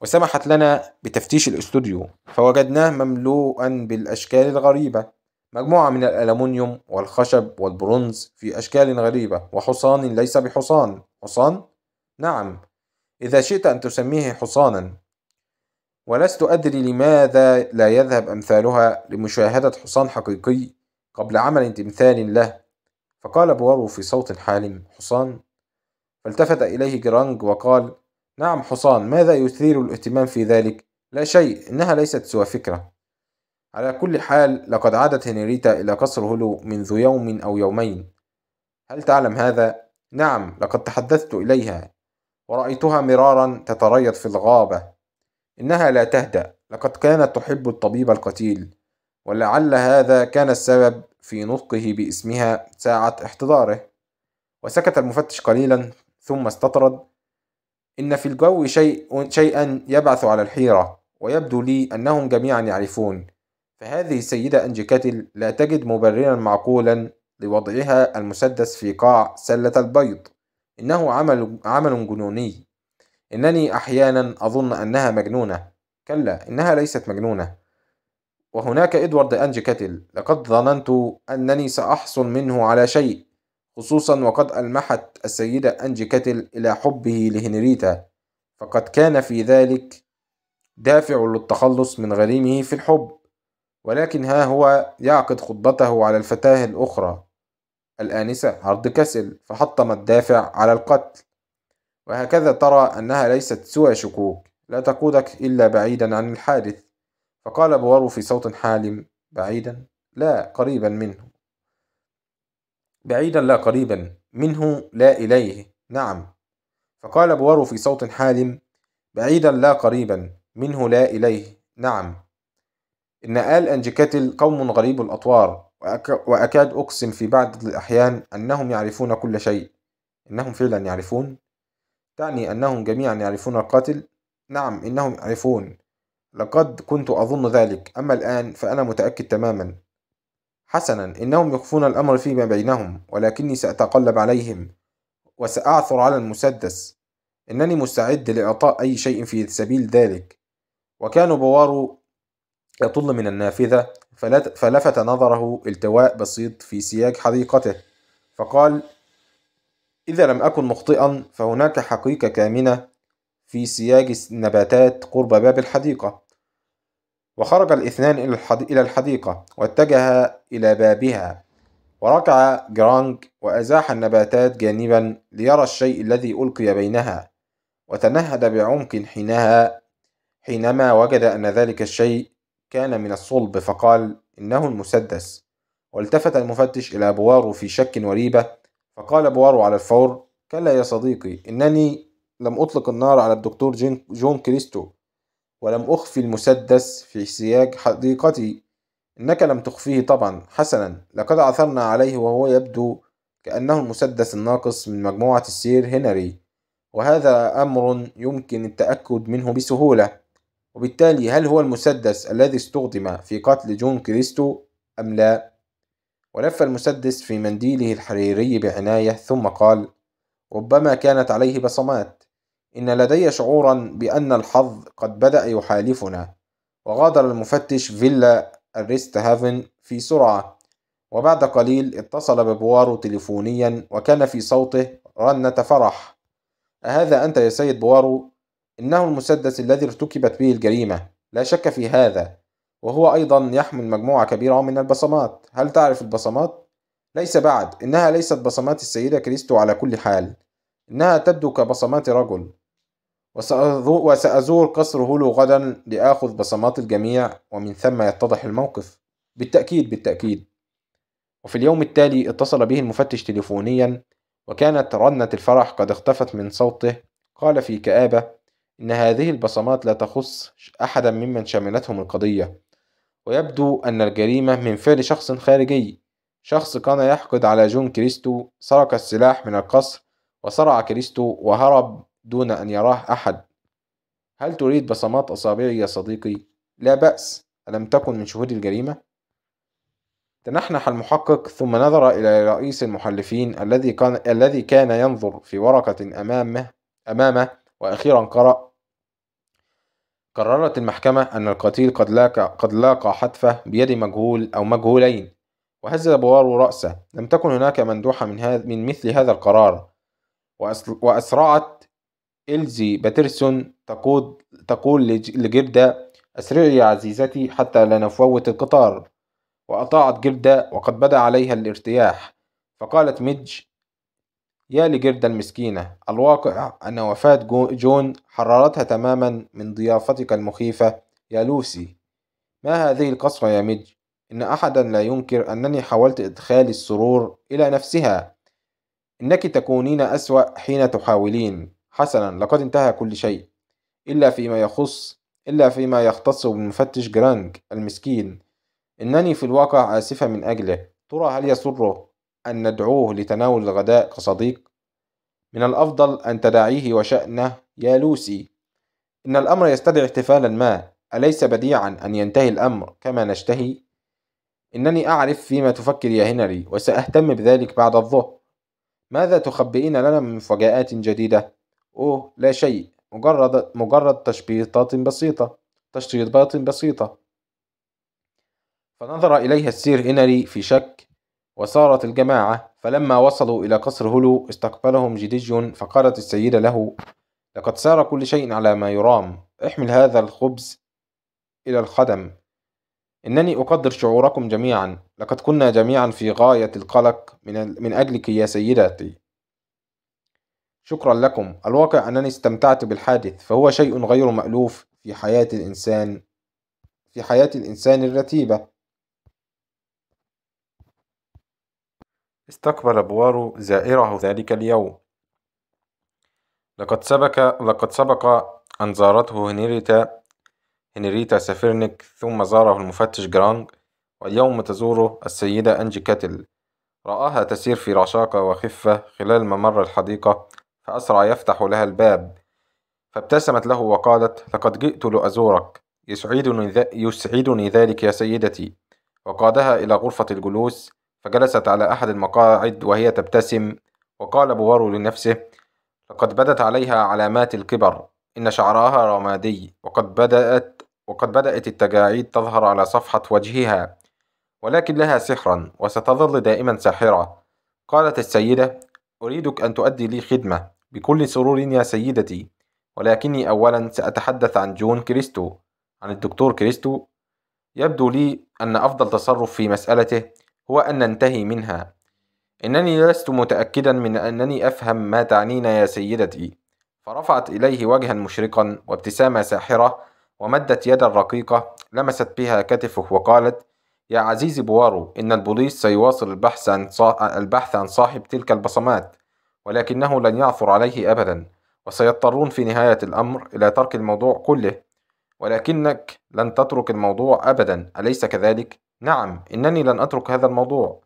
وسمحت لنا بتفتيش الاستوديو فوجدناه مملوءا بالأشكال الغريبة مجموعة من الألمنيوم والخشب والبرونز في أشكال غريبة وحصان ليس بحصان حصان؟ نعم إذا شئت أن تسميه حصانا ولست أدري لماذا لا يذهب أمثالها لمشاهدة حصان حقيقي قبل عمل تمثال له فقال بوارو في صوت حالم حصان فالتفت إليه جرانج وقال نعم حصان ماذا يثير الاهتمام في ذلك؟ لا شيء إنها ليست سوى فكرة على كل حال لقد عادت هنريتا إلى قصر هولو منذ يوم أو يومين هل تعلم هذا؟ نعم لقد تحدثت إليها ورأيتها مرارا تتريض في الغابة إنها لا تهدأ لقد كانت تحب الطبيب القتيل ولعل هذا كان السبب في نطقه باسمها ساعة احتضاره وسكت المفتش قليلا ثم استطرد إن في الجو شيء شيئا يبعث على الحيرة ويبدو لي أنهم جميعا يعرفون فهذه السيدة أنجي كاتل لا تجد مبررا معقولا لوضعها المسدس في قاع سلة البيض إنه عمل, عمل جنوني إنني أحيانا أظن أنها مجنونة كلا إنها ليست مجنونة وهناك إدوارد أنجي كاتل لقد ظننت أنني سأحصل منه على شيء خصوصا وقد ألمحت السيدة أنجي كاتل إلى حبه لهنريتا فقد كان في ذلك دافع للتخلص من غريمه في الحب ولكن ها هو يعقد خطبته على الفتاة الأخرى الآنسة هارد كاسل فحطم الدافع على القتل وهكذا ترى أنها ليست سوى شكوك لا تقودك إلا بعيدا عن الحادث فقال بوارو في صوت حالم بعيدا لا قريبا منه بعيدا لا قريبا منه لا إليه نعم فقال بوارو في صوت حالم بعيدا لا قريبا منه لا إليه نعم إن آل أنجكاتل قوم غريب الأطوار وأكاد أقسم في بعض الأحيان أنهم يعرفون كل شيء إنهم فعلا يعرفون تعني أنهم جميعا يعرفون القاتل نعم إنهم يعرفون لقد كنت أظن ذلك أما الآن فأنا متأكد تماما حسنا إنهم يخفون الأمر فيما بينهم ولكني سأتقلب عليهم وسأعثر على المسدس إنني مستعد لإعطاء أي شيء في سبيل ذلك وكانوا بوارو يطل من النافذة فلفت نظره التواء بسيط في سياج حديقته فقال إذا لم أكن مخطئا فهناك حقيقة كامنة في سياج النباتات قرب باب الحديقة وخرج الاثنان إلى الحديقة واتجه إلى بابها وركع جرانج وأزاح النباتات جانبا ليرى الشيء الذي ألقي بينها وتنهد بعمق حينها حينما وجد أن ذلك الشيء كان من الصلب فقال إنه المسدس والتفت المفتش إلى بوارو في شك وريبة فقال بوارو على الفور كلا يا صديقي إنني لم أطلق النار على الدكتور جون كريستو ولم أخفي المسدس في سياج حديقتي إنك لم تخفيه طبعا حسنا لقد عثرنا عليه وهو يبدو كأنه المسدس الناقص من مجموعة السير هنري وهذا أمر يمكن التأكد منه بسهولة وبالتالي هل هو المسدس الذي استخدم في قتل جون كريستو أم لا؟ ولف المسدس في منديله الحريري بعناية ثم قال ربما كانت عليه بصمات إن لدي شعورا بأن الحظ قد بدأ يحالفنا وغادر المفتش فيلا الريست هافن في سرعة وبعد قليل اتصل ببوارو تليفونيا وكان في صوته رنة فرح أهذا أنت يا سيد بوارو؟ إنه المسدس الذي ارتكبت به الجريمة لا شك في هذا وهو أيضا يحمل مجموعة كبيرة من البصمات هل تعرف البصمات؟ ليس بعد إنها ليست بصمات السيدة كريستو على كل حال إنها تبدو كبصمات رجل وسأزور قصر هولو غدا لآخذ بصمات الجميع ومن ثم يتضح الموقف بالتأكيد بالتأكيد وفي اليوم التالي اتصل به المفتش تليفونيا وكانت رنة الفرح قد اختفت من صوته قال في كآبة إن هذه البصمات لا تخص أحدا ممن شملتهم القضية ويبدو أن الجريمة من فعل شخص خارجي شخص كان يحقد على جون كريستو سرق السلاح من القصر وصرع كريستو وهرب دون أن يراه أحد هل تريد بصمات أصابعي يا صديقي؟ لا بأس ألم تكن من شهود الجريمة؟ تنحنح المحقق ثم نظر إلى رئيس المحلفين الذي كان الذي كان ينظر في ورقة أمامه أمامه وأخيرا قرأ قررت المحكمة أن القتيل قد لاقى, قد لاقى حتفه بيد مجهول أو مجهولين وهز بوارو رأسه لم تكن هناك مندوحة من, هذا من مثل هذا القرار وأسرعت إلزي باترسون تقود تقول لجردة أسرعي يا عزيزتي حتى لا نفوت القطار وأطاعت جردة وقد بدا عليها الارتياح فقالت ميدج يا لجردة المسكينة الواقع أن وفاة جون حررتها تماما من ضيافتك المخيفة يا لوسي ما هذه القسوة يا ميدج إن أحدا لا ينكر أنني حاولت إدخال السرور إلى نفسها إنك تكونين أسوأ حين تحاولين حسنا لقد انتهى كل شيء إلا فيما يخص إلا فيما يختص بمفتش جرانج المسكين إنني في الواقع آسفة من أجله ترى هل يسره أن ندعوه لتناول الغداء كصديق؟ من الأفضل أن تدعيه وشأنه يا لوسي إن الأمر يستدعي احتفالا ما أليس بديعا أن ينتهي الأمر كما نشتهي؟ إنني أعرف فيما تفكر يا هنري وسأهتم بذلك بعد الظهر ماذا تخبئين لنا من مفاجآت جديدة؟ أوه لا شيء مجرد مجرد تشبيطات بسيطة تشبيطات بسيطة فنظر إليها السير هنري في شك وسارت الجماعة فلما وصلوا إلى قصر هلو استقبلهم جدي فقالت السيدة له لقد سار كل شيء على ما يرام احمل هذا الخبز إلى الخدم إنني أقدر شعوركم جميعا لقد كنا جميعا في غاية القلق من, من أجلك يا سيدتي شكرا لكم الواقع أنني استمتعت بالحادث فهو شيء غير مألوف في حياة الإنسان في حياة الإنسان الرتيبة استقبل بوارو زائره ذلك اليوم لقد سبق لقد سبق أن زارته هنريتا هنريتا سافيرنيك ثم زاره المفتش جرانج واليوم تزوره السيدة أنجي كاتل رآها تسير في رشاقة وخفة خلال ممر الحديقة فأسرع يفتح لها الباب فابتسمت له وقالت لقد جئت لأزورك يسعدني, ذ... يسعدني ذلك يا سيدتي وقادها إلى غرفة الجلوس فجلست على أحد المقاعد وهي تبتسم وقال بوارو لنفسه لقد بدت عليها علامات الكبر إن شعرها رمادي وقد بدأت وقد بدأت التجاعيد تظهر على صفحة وجهها ولكن لها سحرا وستظل دائما ساحرة قالت السيدة أريدك أن تؤدي لي خدمة بكل سرور يا سيدتي ولكني أولا سأتحدث عن جون كريستو عن الدكتور كريستو يبدو لي أن أفضل تصرف في مسألته هو أن ننتهي منها إنني لست متأكدا من أنني أفهم ما تعنين يا سيدتي فرفعت إليه وجها مشرقا وابتسامة ساحرة ومدت يدا رقيقة لمست بها كتفه وقالت يا عزيزي بوارو إن البوليس سيواصل البحث عن, صاحب تلك البصمات ولكنه لن يعثر عليه أبدا وسيضطرون في نهاية الأمر إلى ترك الموضوع كله ولكنك لن تترك الموضوع أبدا أليس كذلك؟ نعم إنني لن أترك هذا الموضوع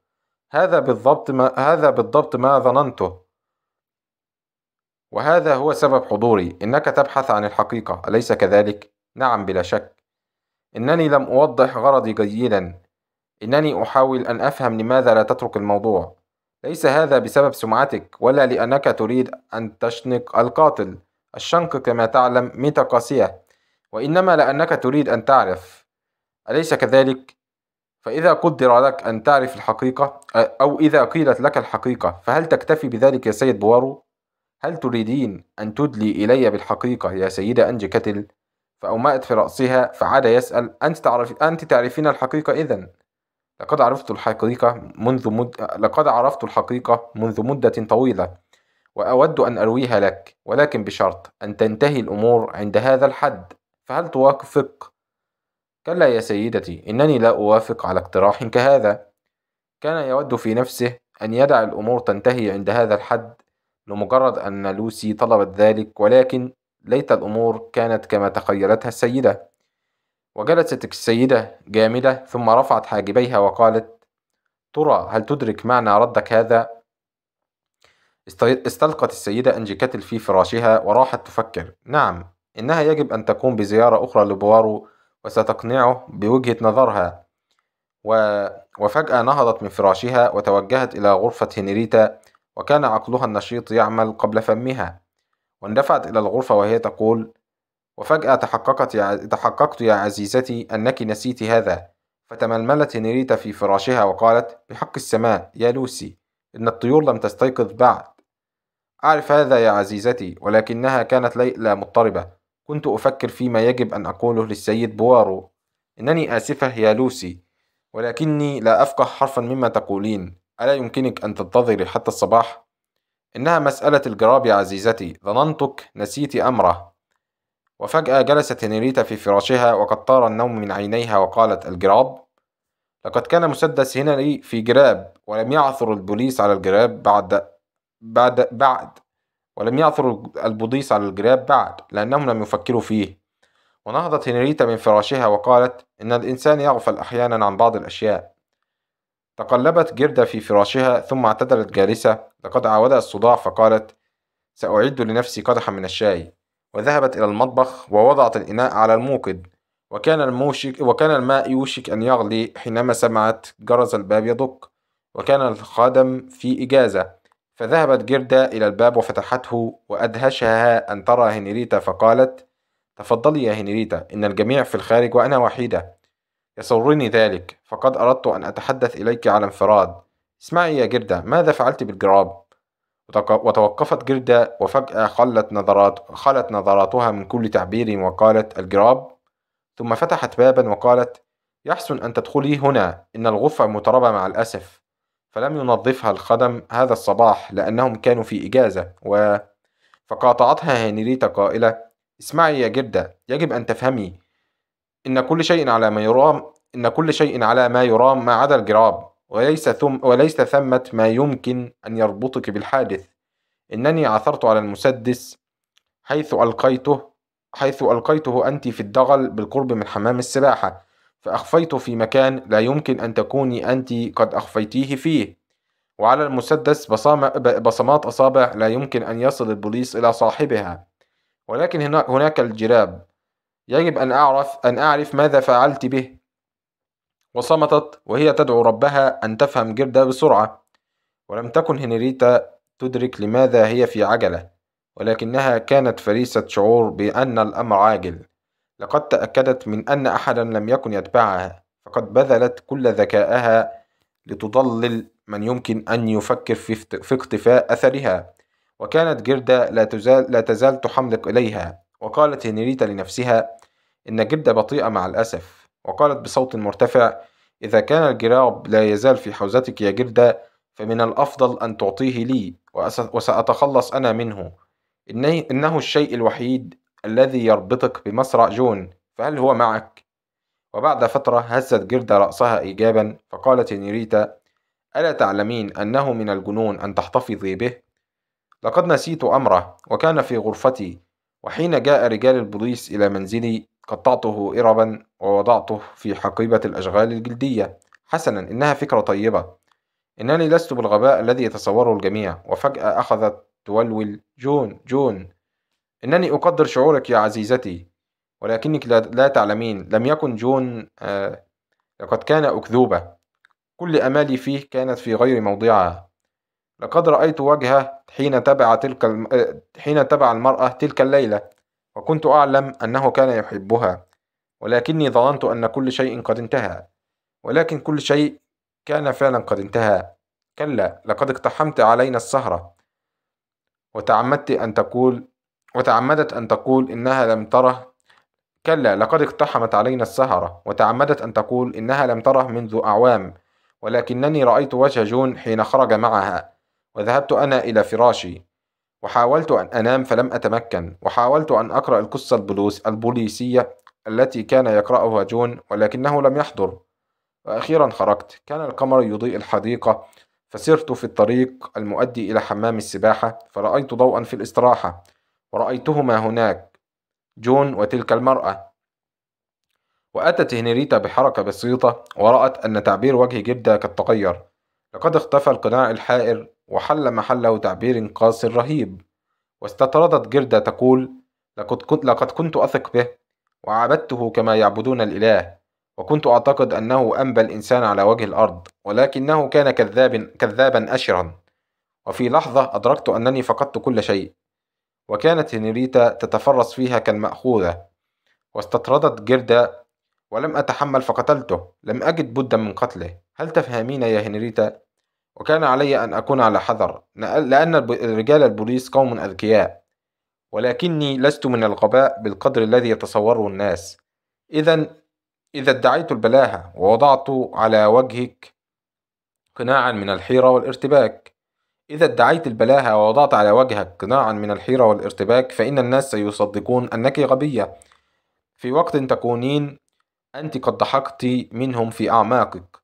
هذا بالضبط ما هذا بالضبط ما ظننته وهذا هو سبب حضوري إنك تبحث عن الحقيقة أليس كذلك؟ نعم بلا شك إنني لم أوضح غرضي جيدا إنني أحاول أن أفهم لماذا لا تترك الموضوع ليس هذا بسبب سمعتك ولا لأنك تريد أن تشنق القاتل الشنق كما تعلم ميتا قاسية وإنما لأنك تريد أن تعرف أليس كذلك؟ فإذا قدر لك أن تعرف الحقيقة أو إذا قيلت لك الحقيقة فهل تكتفي بذلك يا سيد بوارو؟ هل تريدين أن تدلي إلي بالحقيقة يا سيدة أنجي كتل؟ فأومأت في رأسها فعاد يسأل أنت, تعرف أنت تعرفين الحقيقة إذا لقد عرفت الحقيقة منذ مد... لقد عرفت الحقيقة منذ مدة طويلة وأود أن أرويها لك ولكن بشرط أن تنتهي الأمور عند هذا الحد فهل توافق كلا يا سيدتي إنني لا أوافق على اقتراح كهذا كان يود في نفسه أن يدع الأمور تنتهي عند هذا الحد لمجرد أن لوسي طلبت ذلك ولكن ليت الأمور كانت كما تخيلتها السيدة وجلست السيدة جامدة ثم رفعت حاجبيها وقالت ترى هل تدرك معنى ردك هذا؟ استلقت السيدة أنجيكاتل في فراشها وراحت تفكر نعم إنها يجب أن تقوم بزيارة أخرى لبوارو وستقنعه بوجهة نظرها و... وفجأة نهضت من فراشها وتوجهت إلى غرفة هنريتا وكان عقلها النشيط يعمل قبل فمها واندفعت إلى الغرفة وهي تقول وفجأة تحققت يا... تحققت يا عزيزتي أنك نسيت هذا فتململت هنريتا في فراشها وقالت بحق السماء يا لوسي إن الطيور لم تستيقظ بعد أعرف هذا يا عزيزتي ولكنها كانت ليلة مضطربة كنت أفكر فيما يجب أن أقوله للسيد بوارو إنني آسفة يا لوسي ولكني لا أفقه حرفا مما تقولين ألا يمكنك أن تنتظري حتى الصباح؟ إنها مسألة الجراب يا عزيزتي ظننتك نسيت أمره وفجأة جلست هنريتا في فراشها وقد طار النوم من عينيها وقالت الجراب لقد كان مسدس هنري في جراب ولم يعثر البوليس على الجراب بعد بعد بعد ولم يعثر البوديس على الجراب بعد لأنهم لم يفكروا فيه ونهضت هنريتا من فراشها وقالت إن الإنسان يغفل أحيانا عن بعض الأشياء تقلبت جردة في فراشها ثم اعتدلت جالسة لقد عاودها الصداع فقالت سأعد لنفسي قدحا من الشاي وذهبت إلى المطبخ ووضعت الإناء على الموقد وكان الموشك وكان الماء يوشك أن يغلي حينما سمعت جرس الباب يدق وكان الخادم في إجازة فذهبت جيردا إلى الباب وفتحته وأدهشها أن ترى هنريتا فقالت تفضلي يا هنريتا إن الجميع في الخارج وأنا وحيدة يسرني ذلك فقد أردت أن أتحدث إليك على انفراد اسمعي يا جردة ماذا فعلت بالجراب؟ وتوقفت جردة وفجأة خلت نظرات خلت نظراتها من كل تعبير وقالت الجراب ثم فتحت بابا وقالت يحسن أن تدخلي هنا إن الغرفة مطربة مع الأسف فلم ينظفها الخدم هذا الصباح لأنهم كانوا في إجازة و... فقاطعتها هنريتا قائلة اسمعي يا جدة يجب أن تفهمي إن كل شيء على ما يرام إن كل شيء على ما يرام ما عدا الجراب وليس ثم وليس ثمة ما يمكن أن يربطك بالحادث إنني عثرت على المسدس حيث ألقيته حيث ألقيته أنت في الدغل بالقرب من حمام السباحة فأخفيته في مكان لا يمكن أن تكوني أنت قد أخفيتيه فيه وعلى المسدس بصمات أصابع لا يمكن أن يصل البوليس إلى صاحبها ولكن هناك الجراب يجب أن أعرف أن أعرف ماذا فعلت به وصمتت وهي تدعو ربها أن تفهم جردا بسرعة ولم تكن هنريتا تدرك لماذا هي في عجلة ولكنها كانت فريسة شعور بأن الأمر عاجل لقد تأكدت من أن أحدا لم يكن يتبعها فقد بذلت كل ذكائها لتضلل من يمكن أن يفكر في اقتفاء أثرها وكانت جردة لا تزال, لا تزال تحملق إليها وقالت هنريتا لنفسها إن جردة بطيئة مع الأسف وقالت بصوت مرتفع إذا كان الجراب لا يزال في حوزتك يا جردة فمن الأفضل أن تعطيه لي وسأتخلص أنا منه إنه الشيء الوحيد الذي يربطك بمصرع جون فهل هو معك؟ وبعد فترة هزت جردة رأسها إيجابا فقالت نيريتا ألا تعلمين أنه من الجنون أن تحتفظي به؟ لقد نسيت أمره وكان في غرفتي وحين جاء رجال البوليس إلى منزلي قطعته إربا ووضعته في حقيبة الأشغال الجلدية حسنا إنها فكرة طيبة إنني لست بالغباء الذي يتصوره الجميع وفجأة أخذت تولول جون جون إنني أقدر شعورك يا عزيزتي ولكنك لا تعلمين لم يكن جون آه، لقد كان أكذوبة كل أمالي فيه كانت في غير موضعها لقد رأيت وجهه حين تبع تلك الم... آه، حين تبع المرأة تلك الليلة وكنت أعلم أنه كان يحبها ولكني ظننت أن كل شيء قد انتهى ولكن كل شيء كان فعلا قد انتهى كلا لقد اقتحمت علينا السهرة وتعمدت أن تقول وتعمدت أن تقول إنها لم تره كلا لقد اقتحمت علينا السهرة وتعمدت أن تقول إنها لم تره منذ أعوام ولكنني رأيت وجه جون حين خرج معها وذهبت أنا إلى فراشي وحاولت أن أنام فلم أتمكن وحاولت أن أقرأ القصة البلوس البوليسية التي كان يقرأها جون ولكنه لم يحضر وأخيرا خرجت كان القمر يضيء الحديقة فسرت في الطريق المؤدي إلى حمام السباحة فرأيت ضوءا في الاستراحة ورأيتهما هناك جون وتلك المرأة وأتت هنريتا بحركة بسيطة ورأت أن تعبير وجه جبدة قد تغير لقد اختفى القناع الحائر وحل محله تعبير قاس رهيب واستطردت جردة تقول لقد كنت, لقد كنت أثق به وعبدته كما يعبدون الإله وكنت أعتقد أنه أنبى الإنسان على وجه الأرض ولكنه كان كذاب كذابا أشرا وفي لحظة أدركت أنني فقدت كل شيء وكانت هنريتا تتفرس فيها كالمأخوذة واستطردت جيردا ولم أتحمل فقتلته لم أجد بدا من قتله هل تفهمين يا هنريتا؟ وكان علي أن أكون على حذر لأن رجال البوليس قوم أذكياء ولكني لست من الغباء بالقدر الذي يتصوره الناس إذا إذا ادعيت البلاهة ووضعت على وجهك قناعا من الحيرة والارتباك إذا ادعيت البلاهة ووضعت على وجهك قناعا من الحيرة والارتباك فإن الناس سيصدقون أنك غبية في وقت تكونين أنت قد ضحكت منهم في أعماقك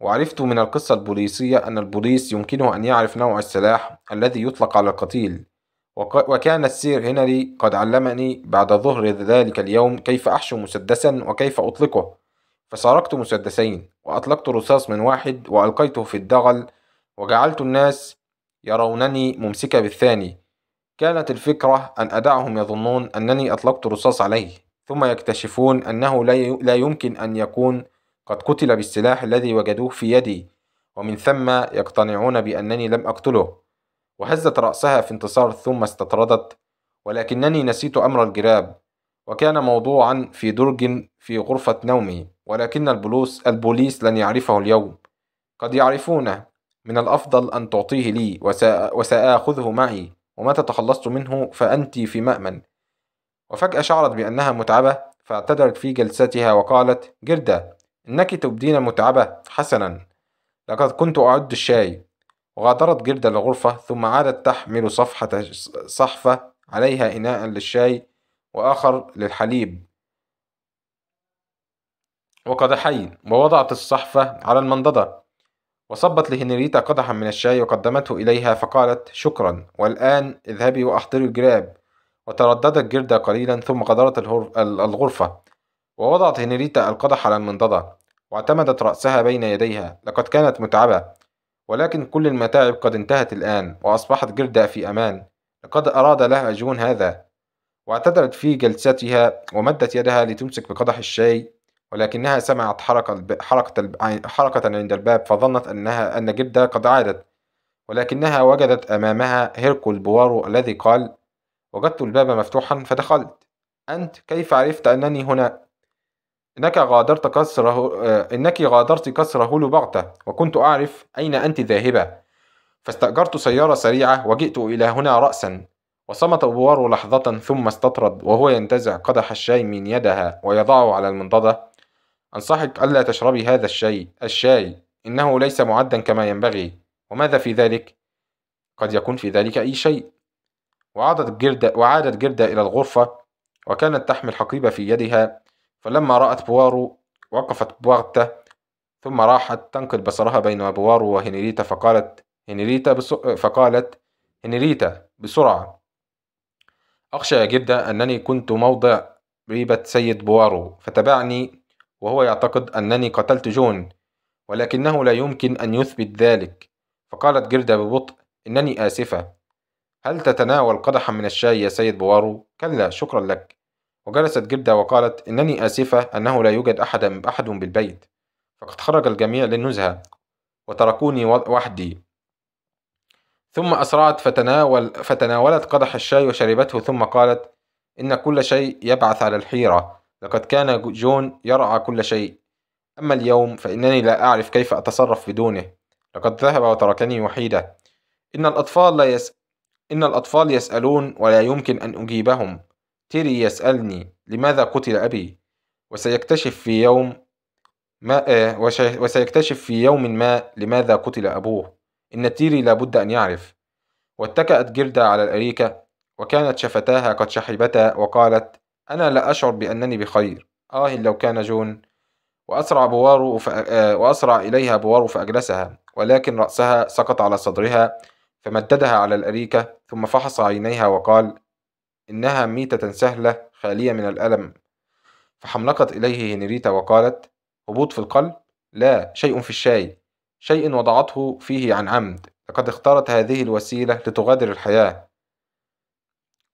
وعرفت من القصة البوليسية أن البوليس يمكنه أن يعرف نوع السلاح الذي يطلق على القتيل وكان السير هنري قد علمني بعد ظهر ذلك اليوم كيف أحشو مسدسا وكيف أطلقه فسرقت مسدسين وأطلقت رصاص من واحد وألقيته في الدغل وجعلت الناس يرونني ممسكة بالثاني كانت الفكرة أن أدعهم يظنون أنني أطلقت الرصاص عليه ثم يكتشفون أنه لا يمكن أن يكون قد قتل بالسلاح الذي وجدوه في يدي ومن ثم يقتنعون بأنني لم أقتله وهزت رأسها في انتصار ثم استطردت ولكنني نسيت أمر الجراب وكان موضوعا في درج في غرفة نومي ولكن البلوس البوليس لن يعرفه اليوم قد يعرفونه من الأفضل أن تعطيه لي وسآخذه معي ومتى تخلصت منه فأنت في مأمن وفجأة شعرت بأنها متعبة فاعتذرت في جلستها وقالت جردة إنك تبدين متعبة حسنا لقد كنت أعد الشاي وغادرت جردة الغرفة ثم عادت تحمل صفحة صحفة عليها إناء للشاي وآخر للحليب وقد حي ووضعت الصحفة على المنضدة وصبت لهنريتا قدحا من الشاي وقدمته إليها فقالت شكرا والآن اذهبي وأحضري الجراب وترددت جردة قليلا ثم غادرت الغرفة ووضعت هنريتا القدح على المنضدة واعتمدت رأسها بين يديها لقد كانت متعبة ولكن كل المتاعب قد انتهت الآن وأصبحت جردة في أمان لقد أراد لها جون هذا واعتذرت في جلستها ومدت يدها لتمسك بقدح الشاي ولكنها سمعت حركة حركة حركة عند الباب فظنت أنها أن جدة قد عادت ولكنها وجدت أمامها هيركول بوارو الذي قال وجدت الباب مفتوحا فدخلت أنت كيف عرفت أنني هنا؟ إنك غادرت كسر آه، إنك غادرت كسر هولو بغتة وكنت أعرف أين أنت ذاهبة فاستأجرت سيارة سريعة وجئت إلى هنا رأسا وصمت بوارو لحظة ثم استطرد وهو ينتزع قدح الشاي من يدها ويضعه على المنضدة أنصحك ألا تشربي هذا الشاي الشاي إنه ليس معدا كما ينبغي وماذا في ذلك؟ قد يكون في ذلك أي شيء وعادت جردة, وعادت جردة إلى الغرفة وكانت تحمل حقيبة في يدها فلما رأت بوارو وقفت بوغتة ثم راحت تنقل بصرها بين بوارو وهنريتا فقالت هنريتا بس... فقالت هنريتا بسرعة أخشى يا جدة أنني كنت موضع ريبة سيد بوارو فتبعني وهو يعتقد أنني قتلت جون ولكنه لا يمكن أن يثبت ذلك فقالت جيردا ببطء إنني آسفة هل تتناول قدحا من الشاي يا سيد بوارو؟ كلا شكرا لك وجلست جيردا وقالت إنني آسفة أنه لا يوجد أحد أحد بالبيت فقد خرج الجميع للنزهة وتركوني وحدي ثم أسرعت فتناول فتناولت قدح الشاي وشربته ثم قالت إن كل شيء يبعث على الحيرة لقد كان جون يرعى كل شيء أما اليوم فإنني لا أعرف كيف أتصرف بدونه لقد ذهب وتركني وحيدة إن الأطفال لا يس... إن الأطفال يسألون ولا يمكن أن أجيبهم تيري يسألني لماذا قتل أبي وسيكتشف في يوم ما آه، وسيكتشف في يوم ما لماذا قتل أبوه إن تيري لابد أن يعرف واتكأت جلدة على الأريكة وكانت شفتاها قد شحبتا وقالت أنا لا أشعر بأنني بخير آه لو كان جون وأسرع بوارو آه، وأسرع إليها بوارو فأجلسها ولكن رأسها سقط على صدرها فمددها على الأريكة ثم فحص عينيها وقال إنها ميتة سهلة خالية من الألم فحملقت إليه هنريتا وقالت هبوط في القلب؟ لا شيء في الشاي شيء وضعته فيه عن عمد لقد اختارت هذه الوسيلة لتغادر الحياة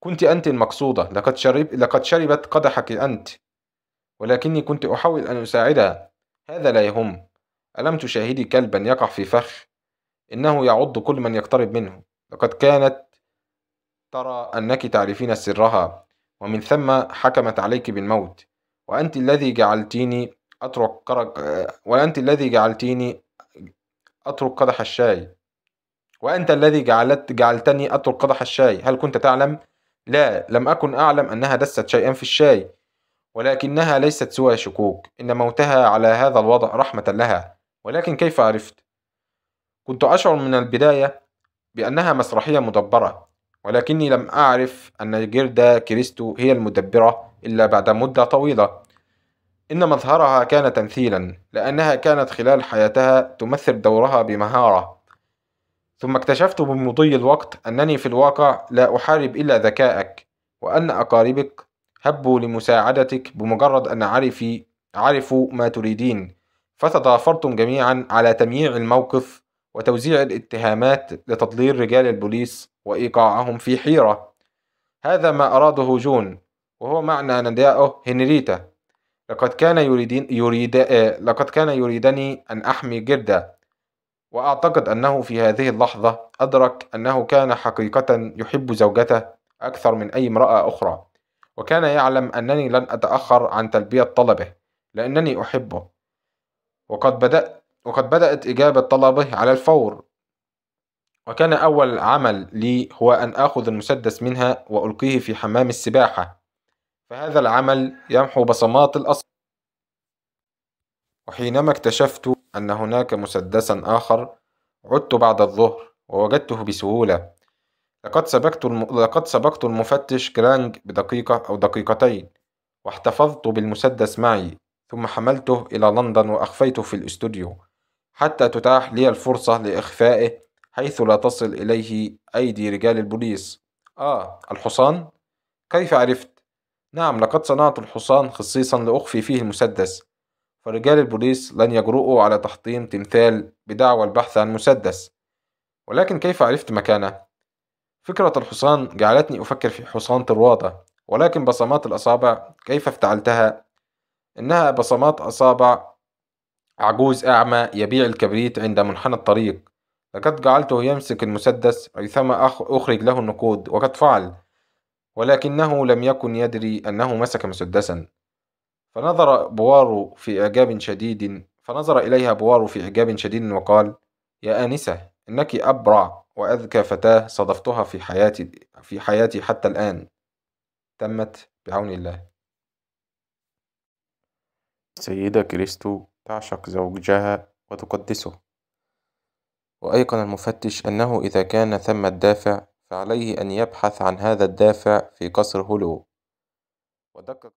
كنت أنت المقصودة لقد, شرب لقد شربت قدحك أنت ولكني كنت أحاول أن أساعدها هذا لا يهم ألم تشاهدي كلبا يقع في فخ إنه يعض كل من يقترب منه لقد كانت ترى أنك تعرفين سرها ومن ثم حكمت عليك بالموت وأنت الذي جعلتيني أترك قرق وأنت الذي جعلتيني أترك قدح الشاي وأنت الذي جعلت جعلتني أترك قدح الشاي هل كنت تعلم لا لم أكن أعلم أنها دست شيئا في الشاي ولكنها ليست سوى شكوك إن موتها على هذا الوضع رحمة لها ولكن كيف عرفت؟ كنت أشعر من البداية بأنها مسرحية مدبرة ولكني لم أعرف أن جيردا كريستو هي المدبرة إلا بعد مدة طويلة إن مظهرها كان تمثيلا لأنها كانت خلال حياتها تمثل دورها بمهارة ثم اكتشفت بمضي الوقت أنني في الواقع لا أحارب إلا ذكائك وأن أقاربك هبوا لمساعدتك بمجرد أن عرفي عرفوا ما تريدين فتضافرتم جميعا على تمييع الموقف وتوزيع الاتهامات لتضليل رجال البوليس وإيقاعهم في حيرة هذا ما أراده جون وهو معنى ندائه هنريتا لقد كان يريدين يريد لقد كان يريدني أن أحمي جرده وأعتقد أنه في هذه اللحظة أدرك أنه كان حقيقة يحب زوجته أكثر من أي امرأة أخرى وكان يعلم أنني لن أتأخر عن تلبية طلبه لأنني أحبه وقد بدأت وقد بدأت إجابة طلبه على الفور وكان أول عمل لي هو أن آخذ المسدس منها وألقيه في حمام السباحة فهذا العمل يمحو بصمات الأصل وحينما اكتشفت أن هناك مسدسا آخر عدت بعد الظهر ووجدته بسهولة لقد سبقت, الم... لقد سبقت المفتش كرانج بدقيقة أو دقيقتين واحتفظت بالمسدس معي ثم حملته إلى لندن وأخفيته في الأستوديو حتى تتاح لي الفرصة لإخفائه حيث لا تصل إليه أيدي رجال البوليس آه الحصان؟ كيف عرفت؟ نعم لقد صنعت الحصان خصيصا لأخفي فيه المسدس فرجال البوليس لن يجرؤوا على تحطيم تمثال بدعوى البحث عن مسدس ولكن كيف عرفت مكانه؟ فكرة الحصان جعلتني أفكر في حصان طروادة ولكن بصمات الأصابع كيف افتعلتها؟ إنها بصمات أصابع عجوز أعمى يبيع الكبريت عند منحنى الطريق لقد جعلته يمسك المسدس ريثما أخرج له النقود وقد فعل ولكنه لم يكن يدري أنه مسك مسدسا فنظر بوارو في إعجاب شديد فنظر إليها بوارو في إعجاب شديد وقال يا آنسة إنك أبرع وأذكى فتاة صادفتها في حياتي في حياتي حتى الآن تمت بعون الله سيدة كريستو تعشق زوجها وتقدسه وأيقن المفتش أنه إذا كان ثم دافع فعليه أن يبحث عن هذا الدافع في قصر هولو ودقق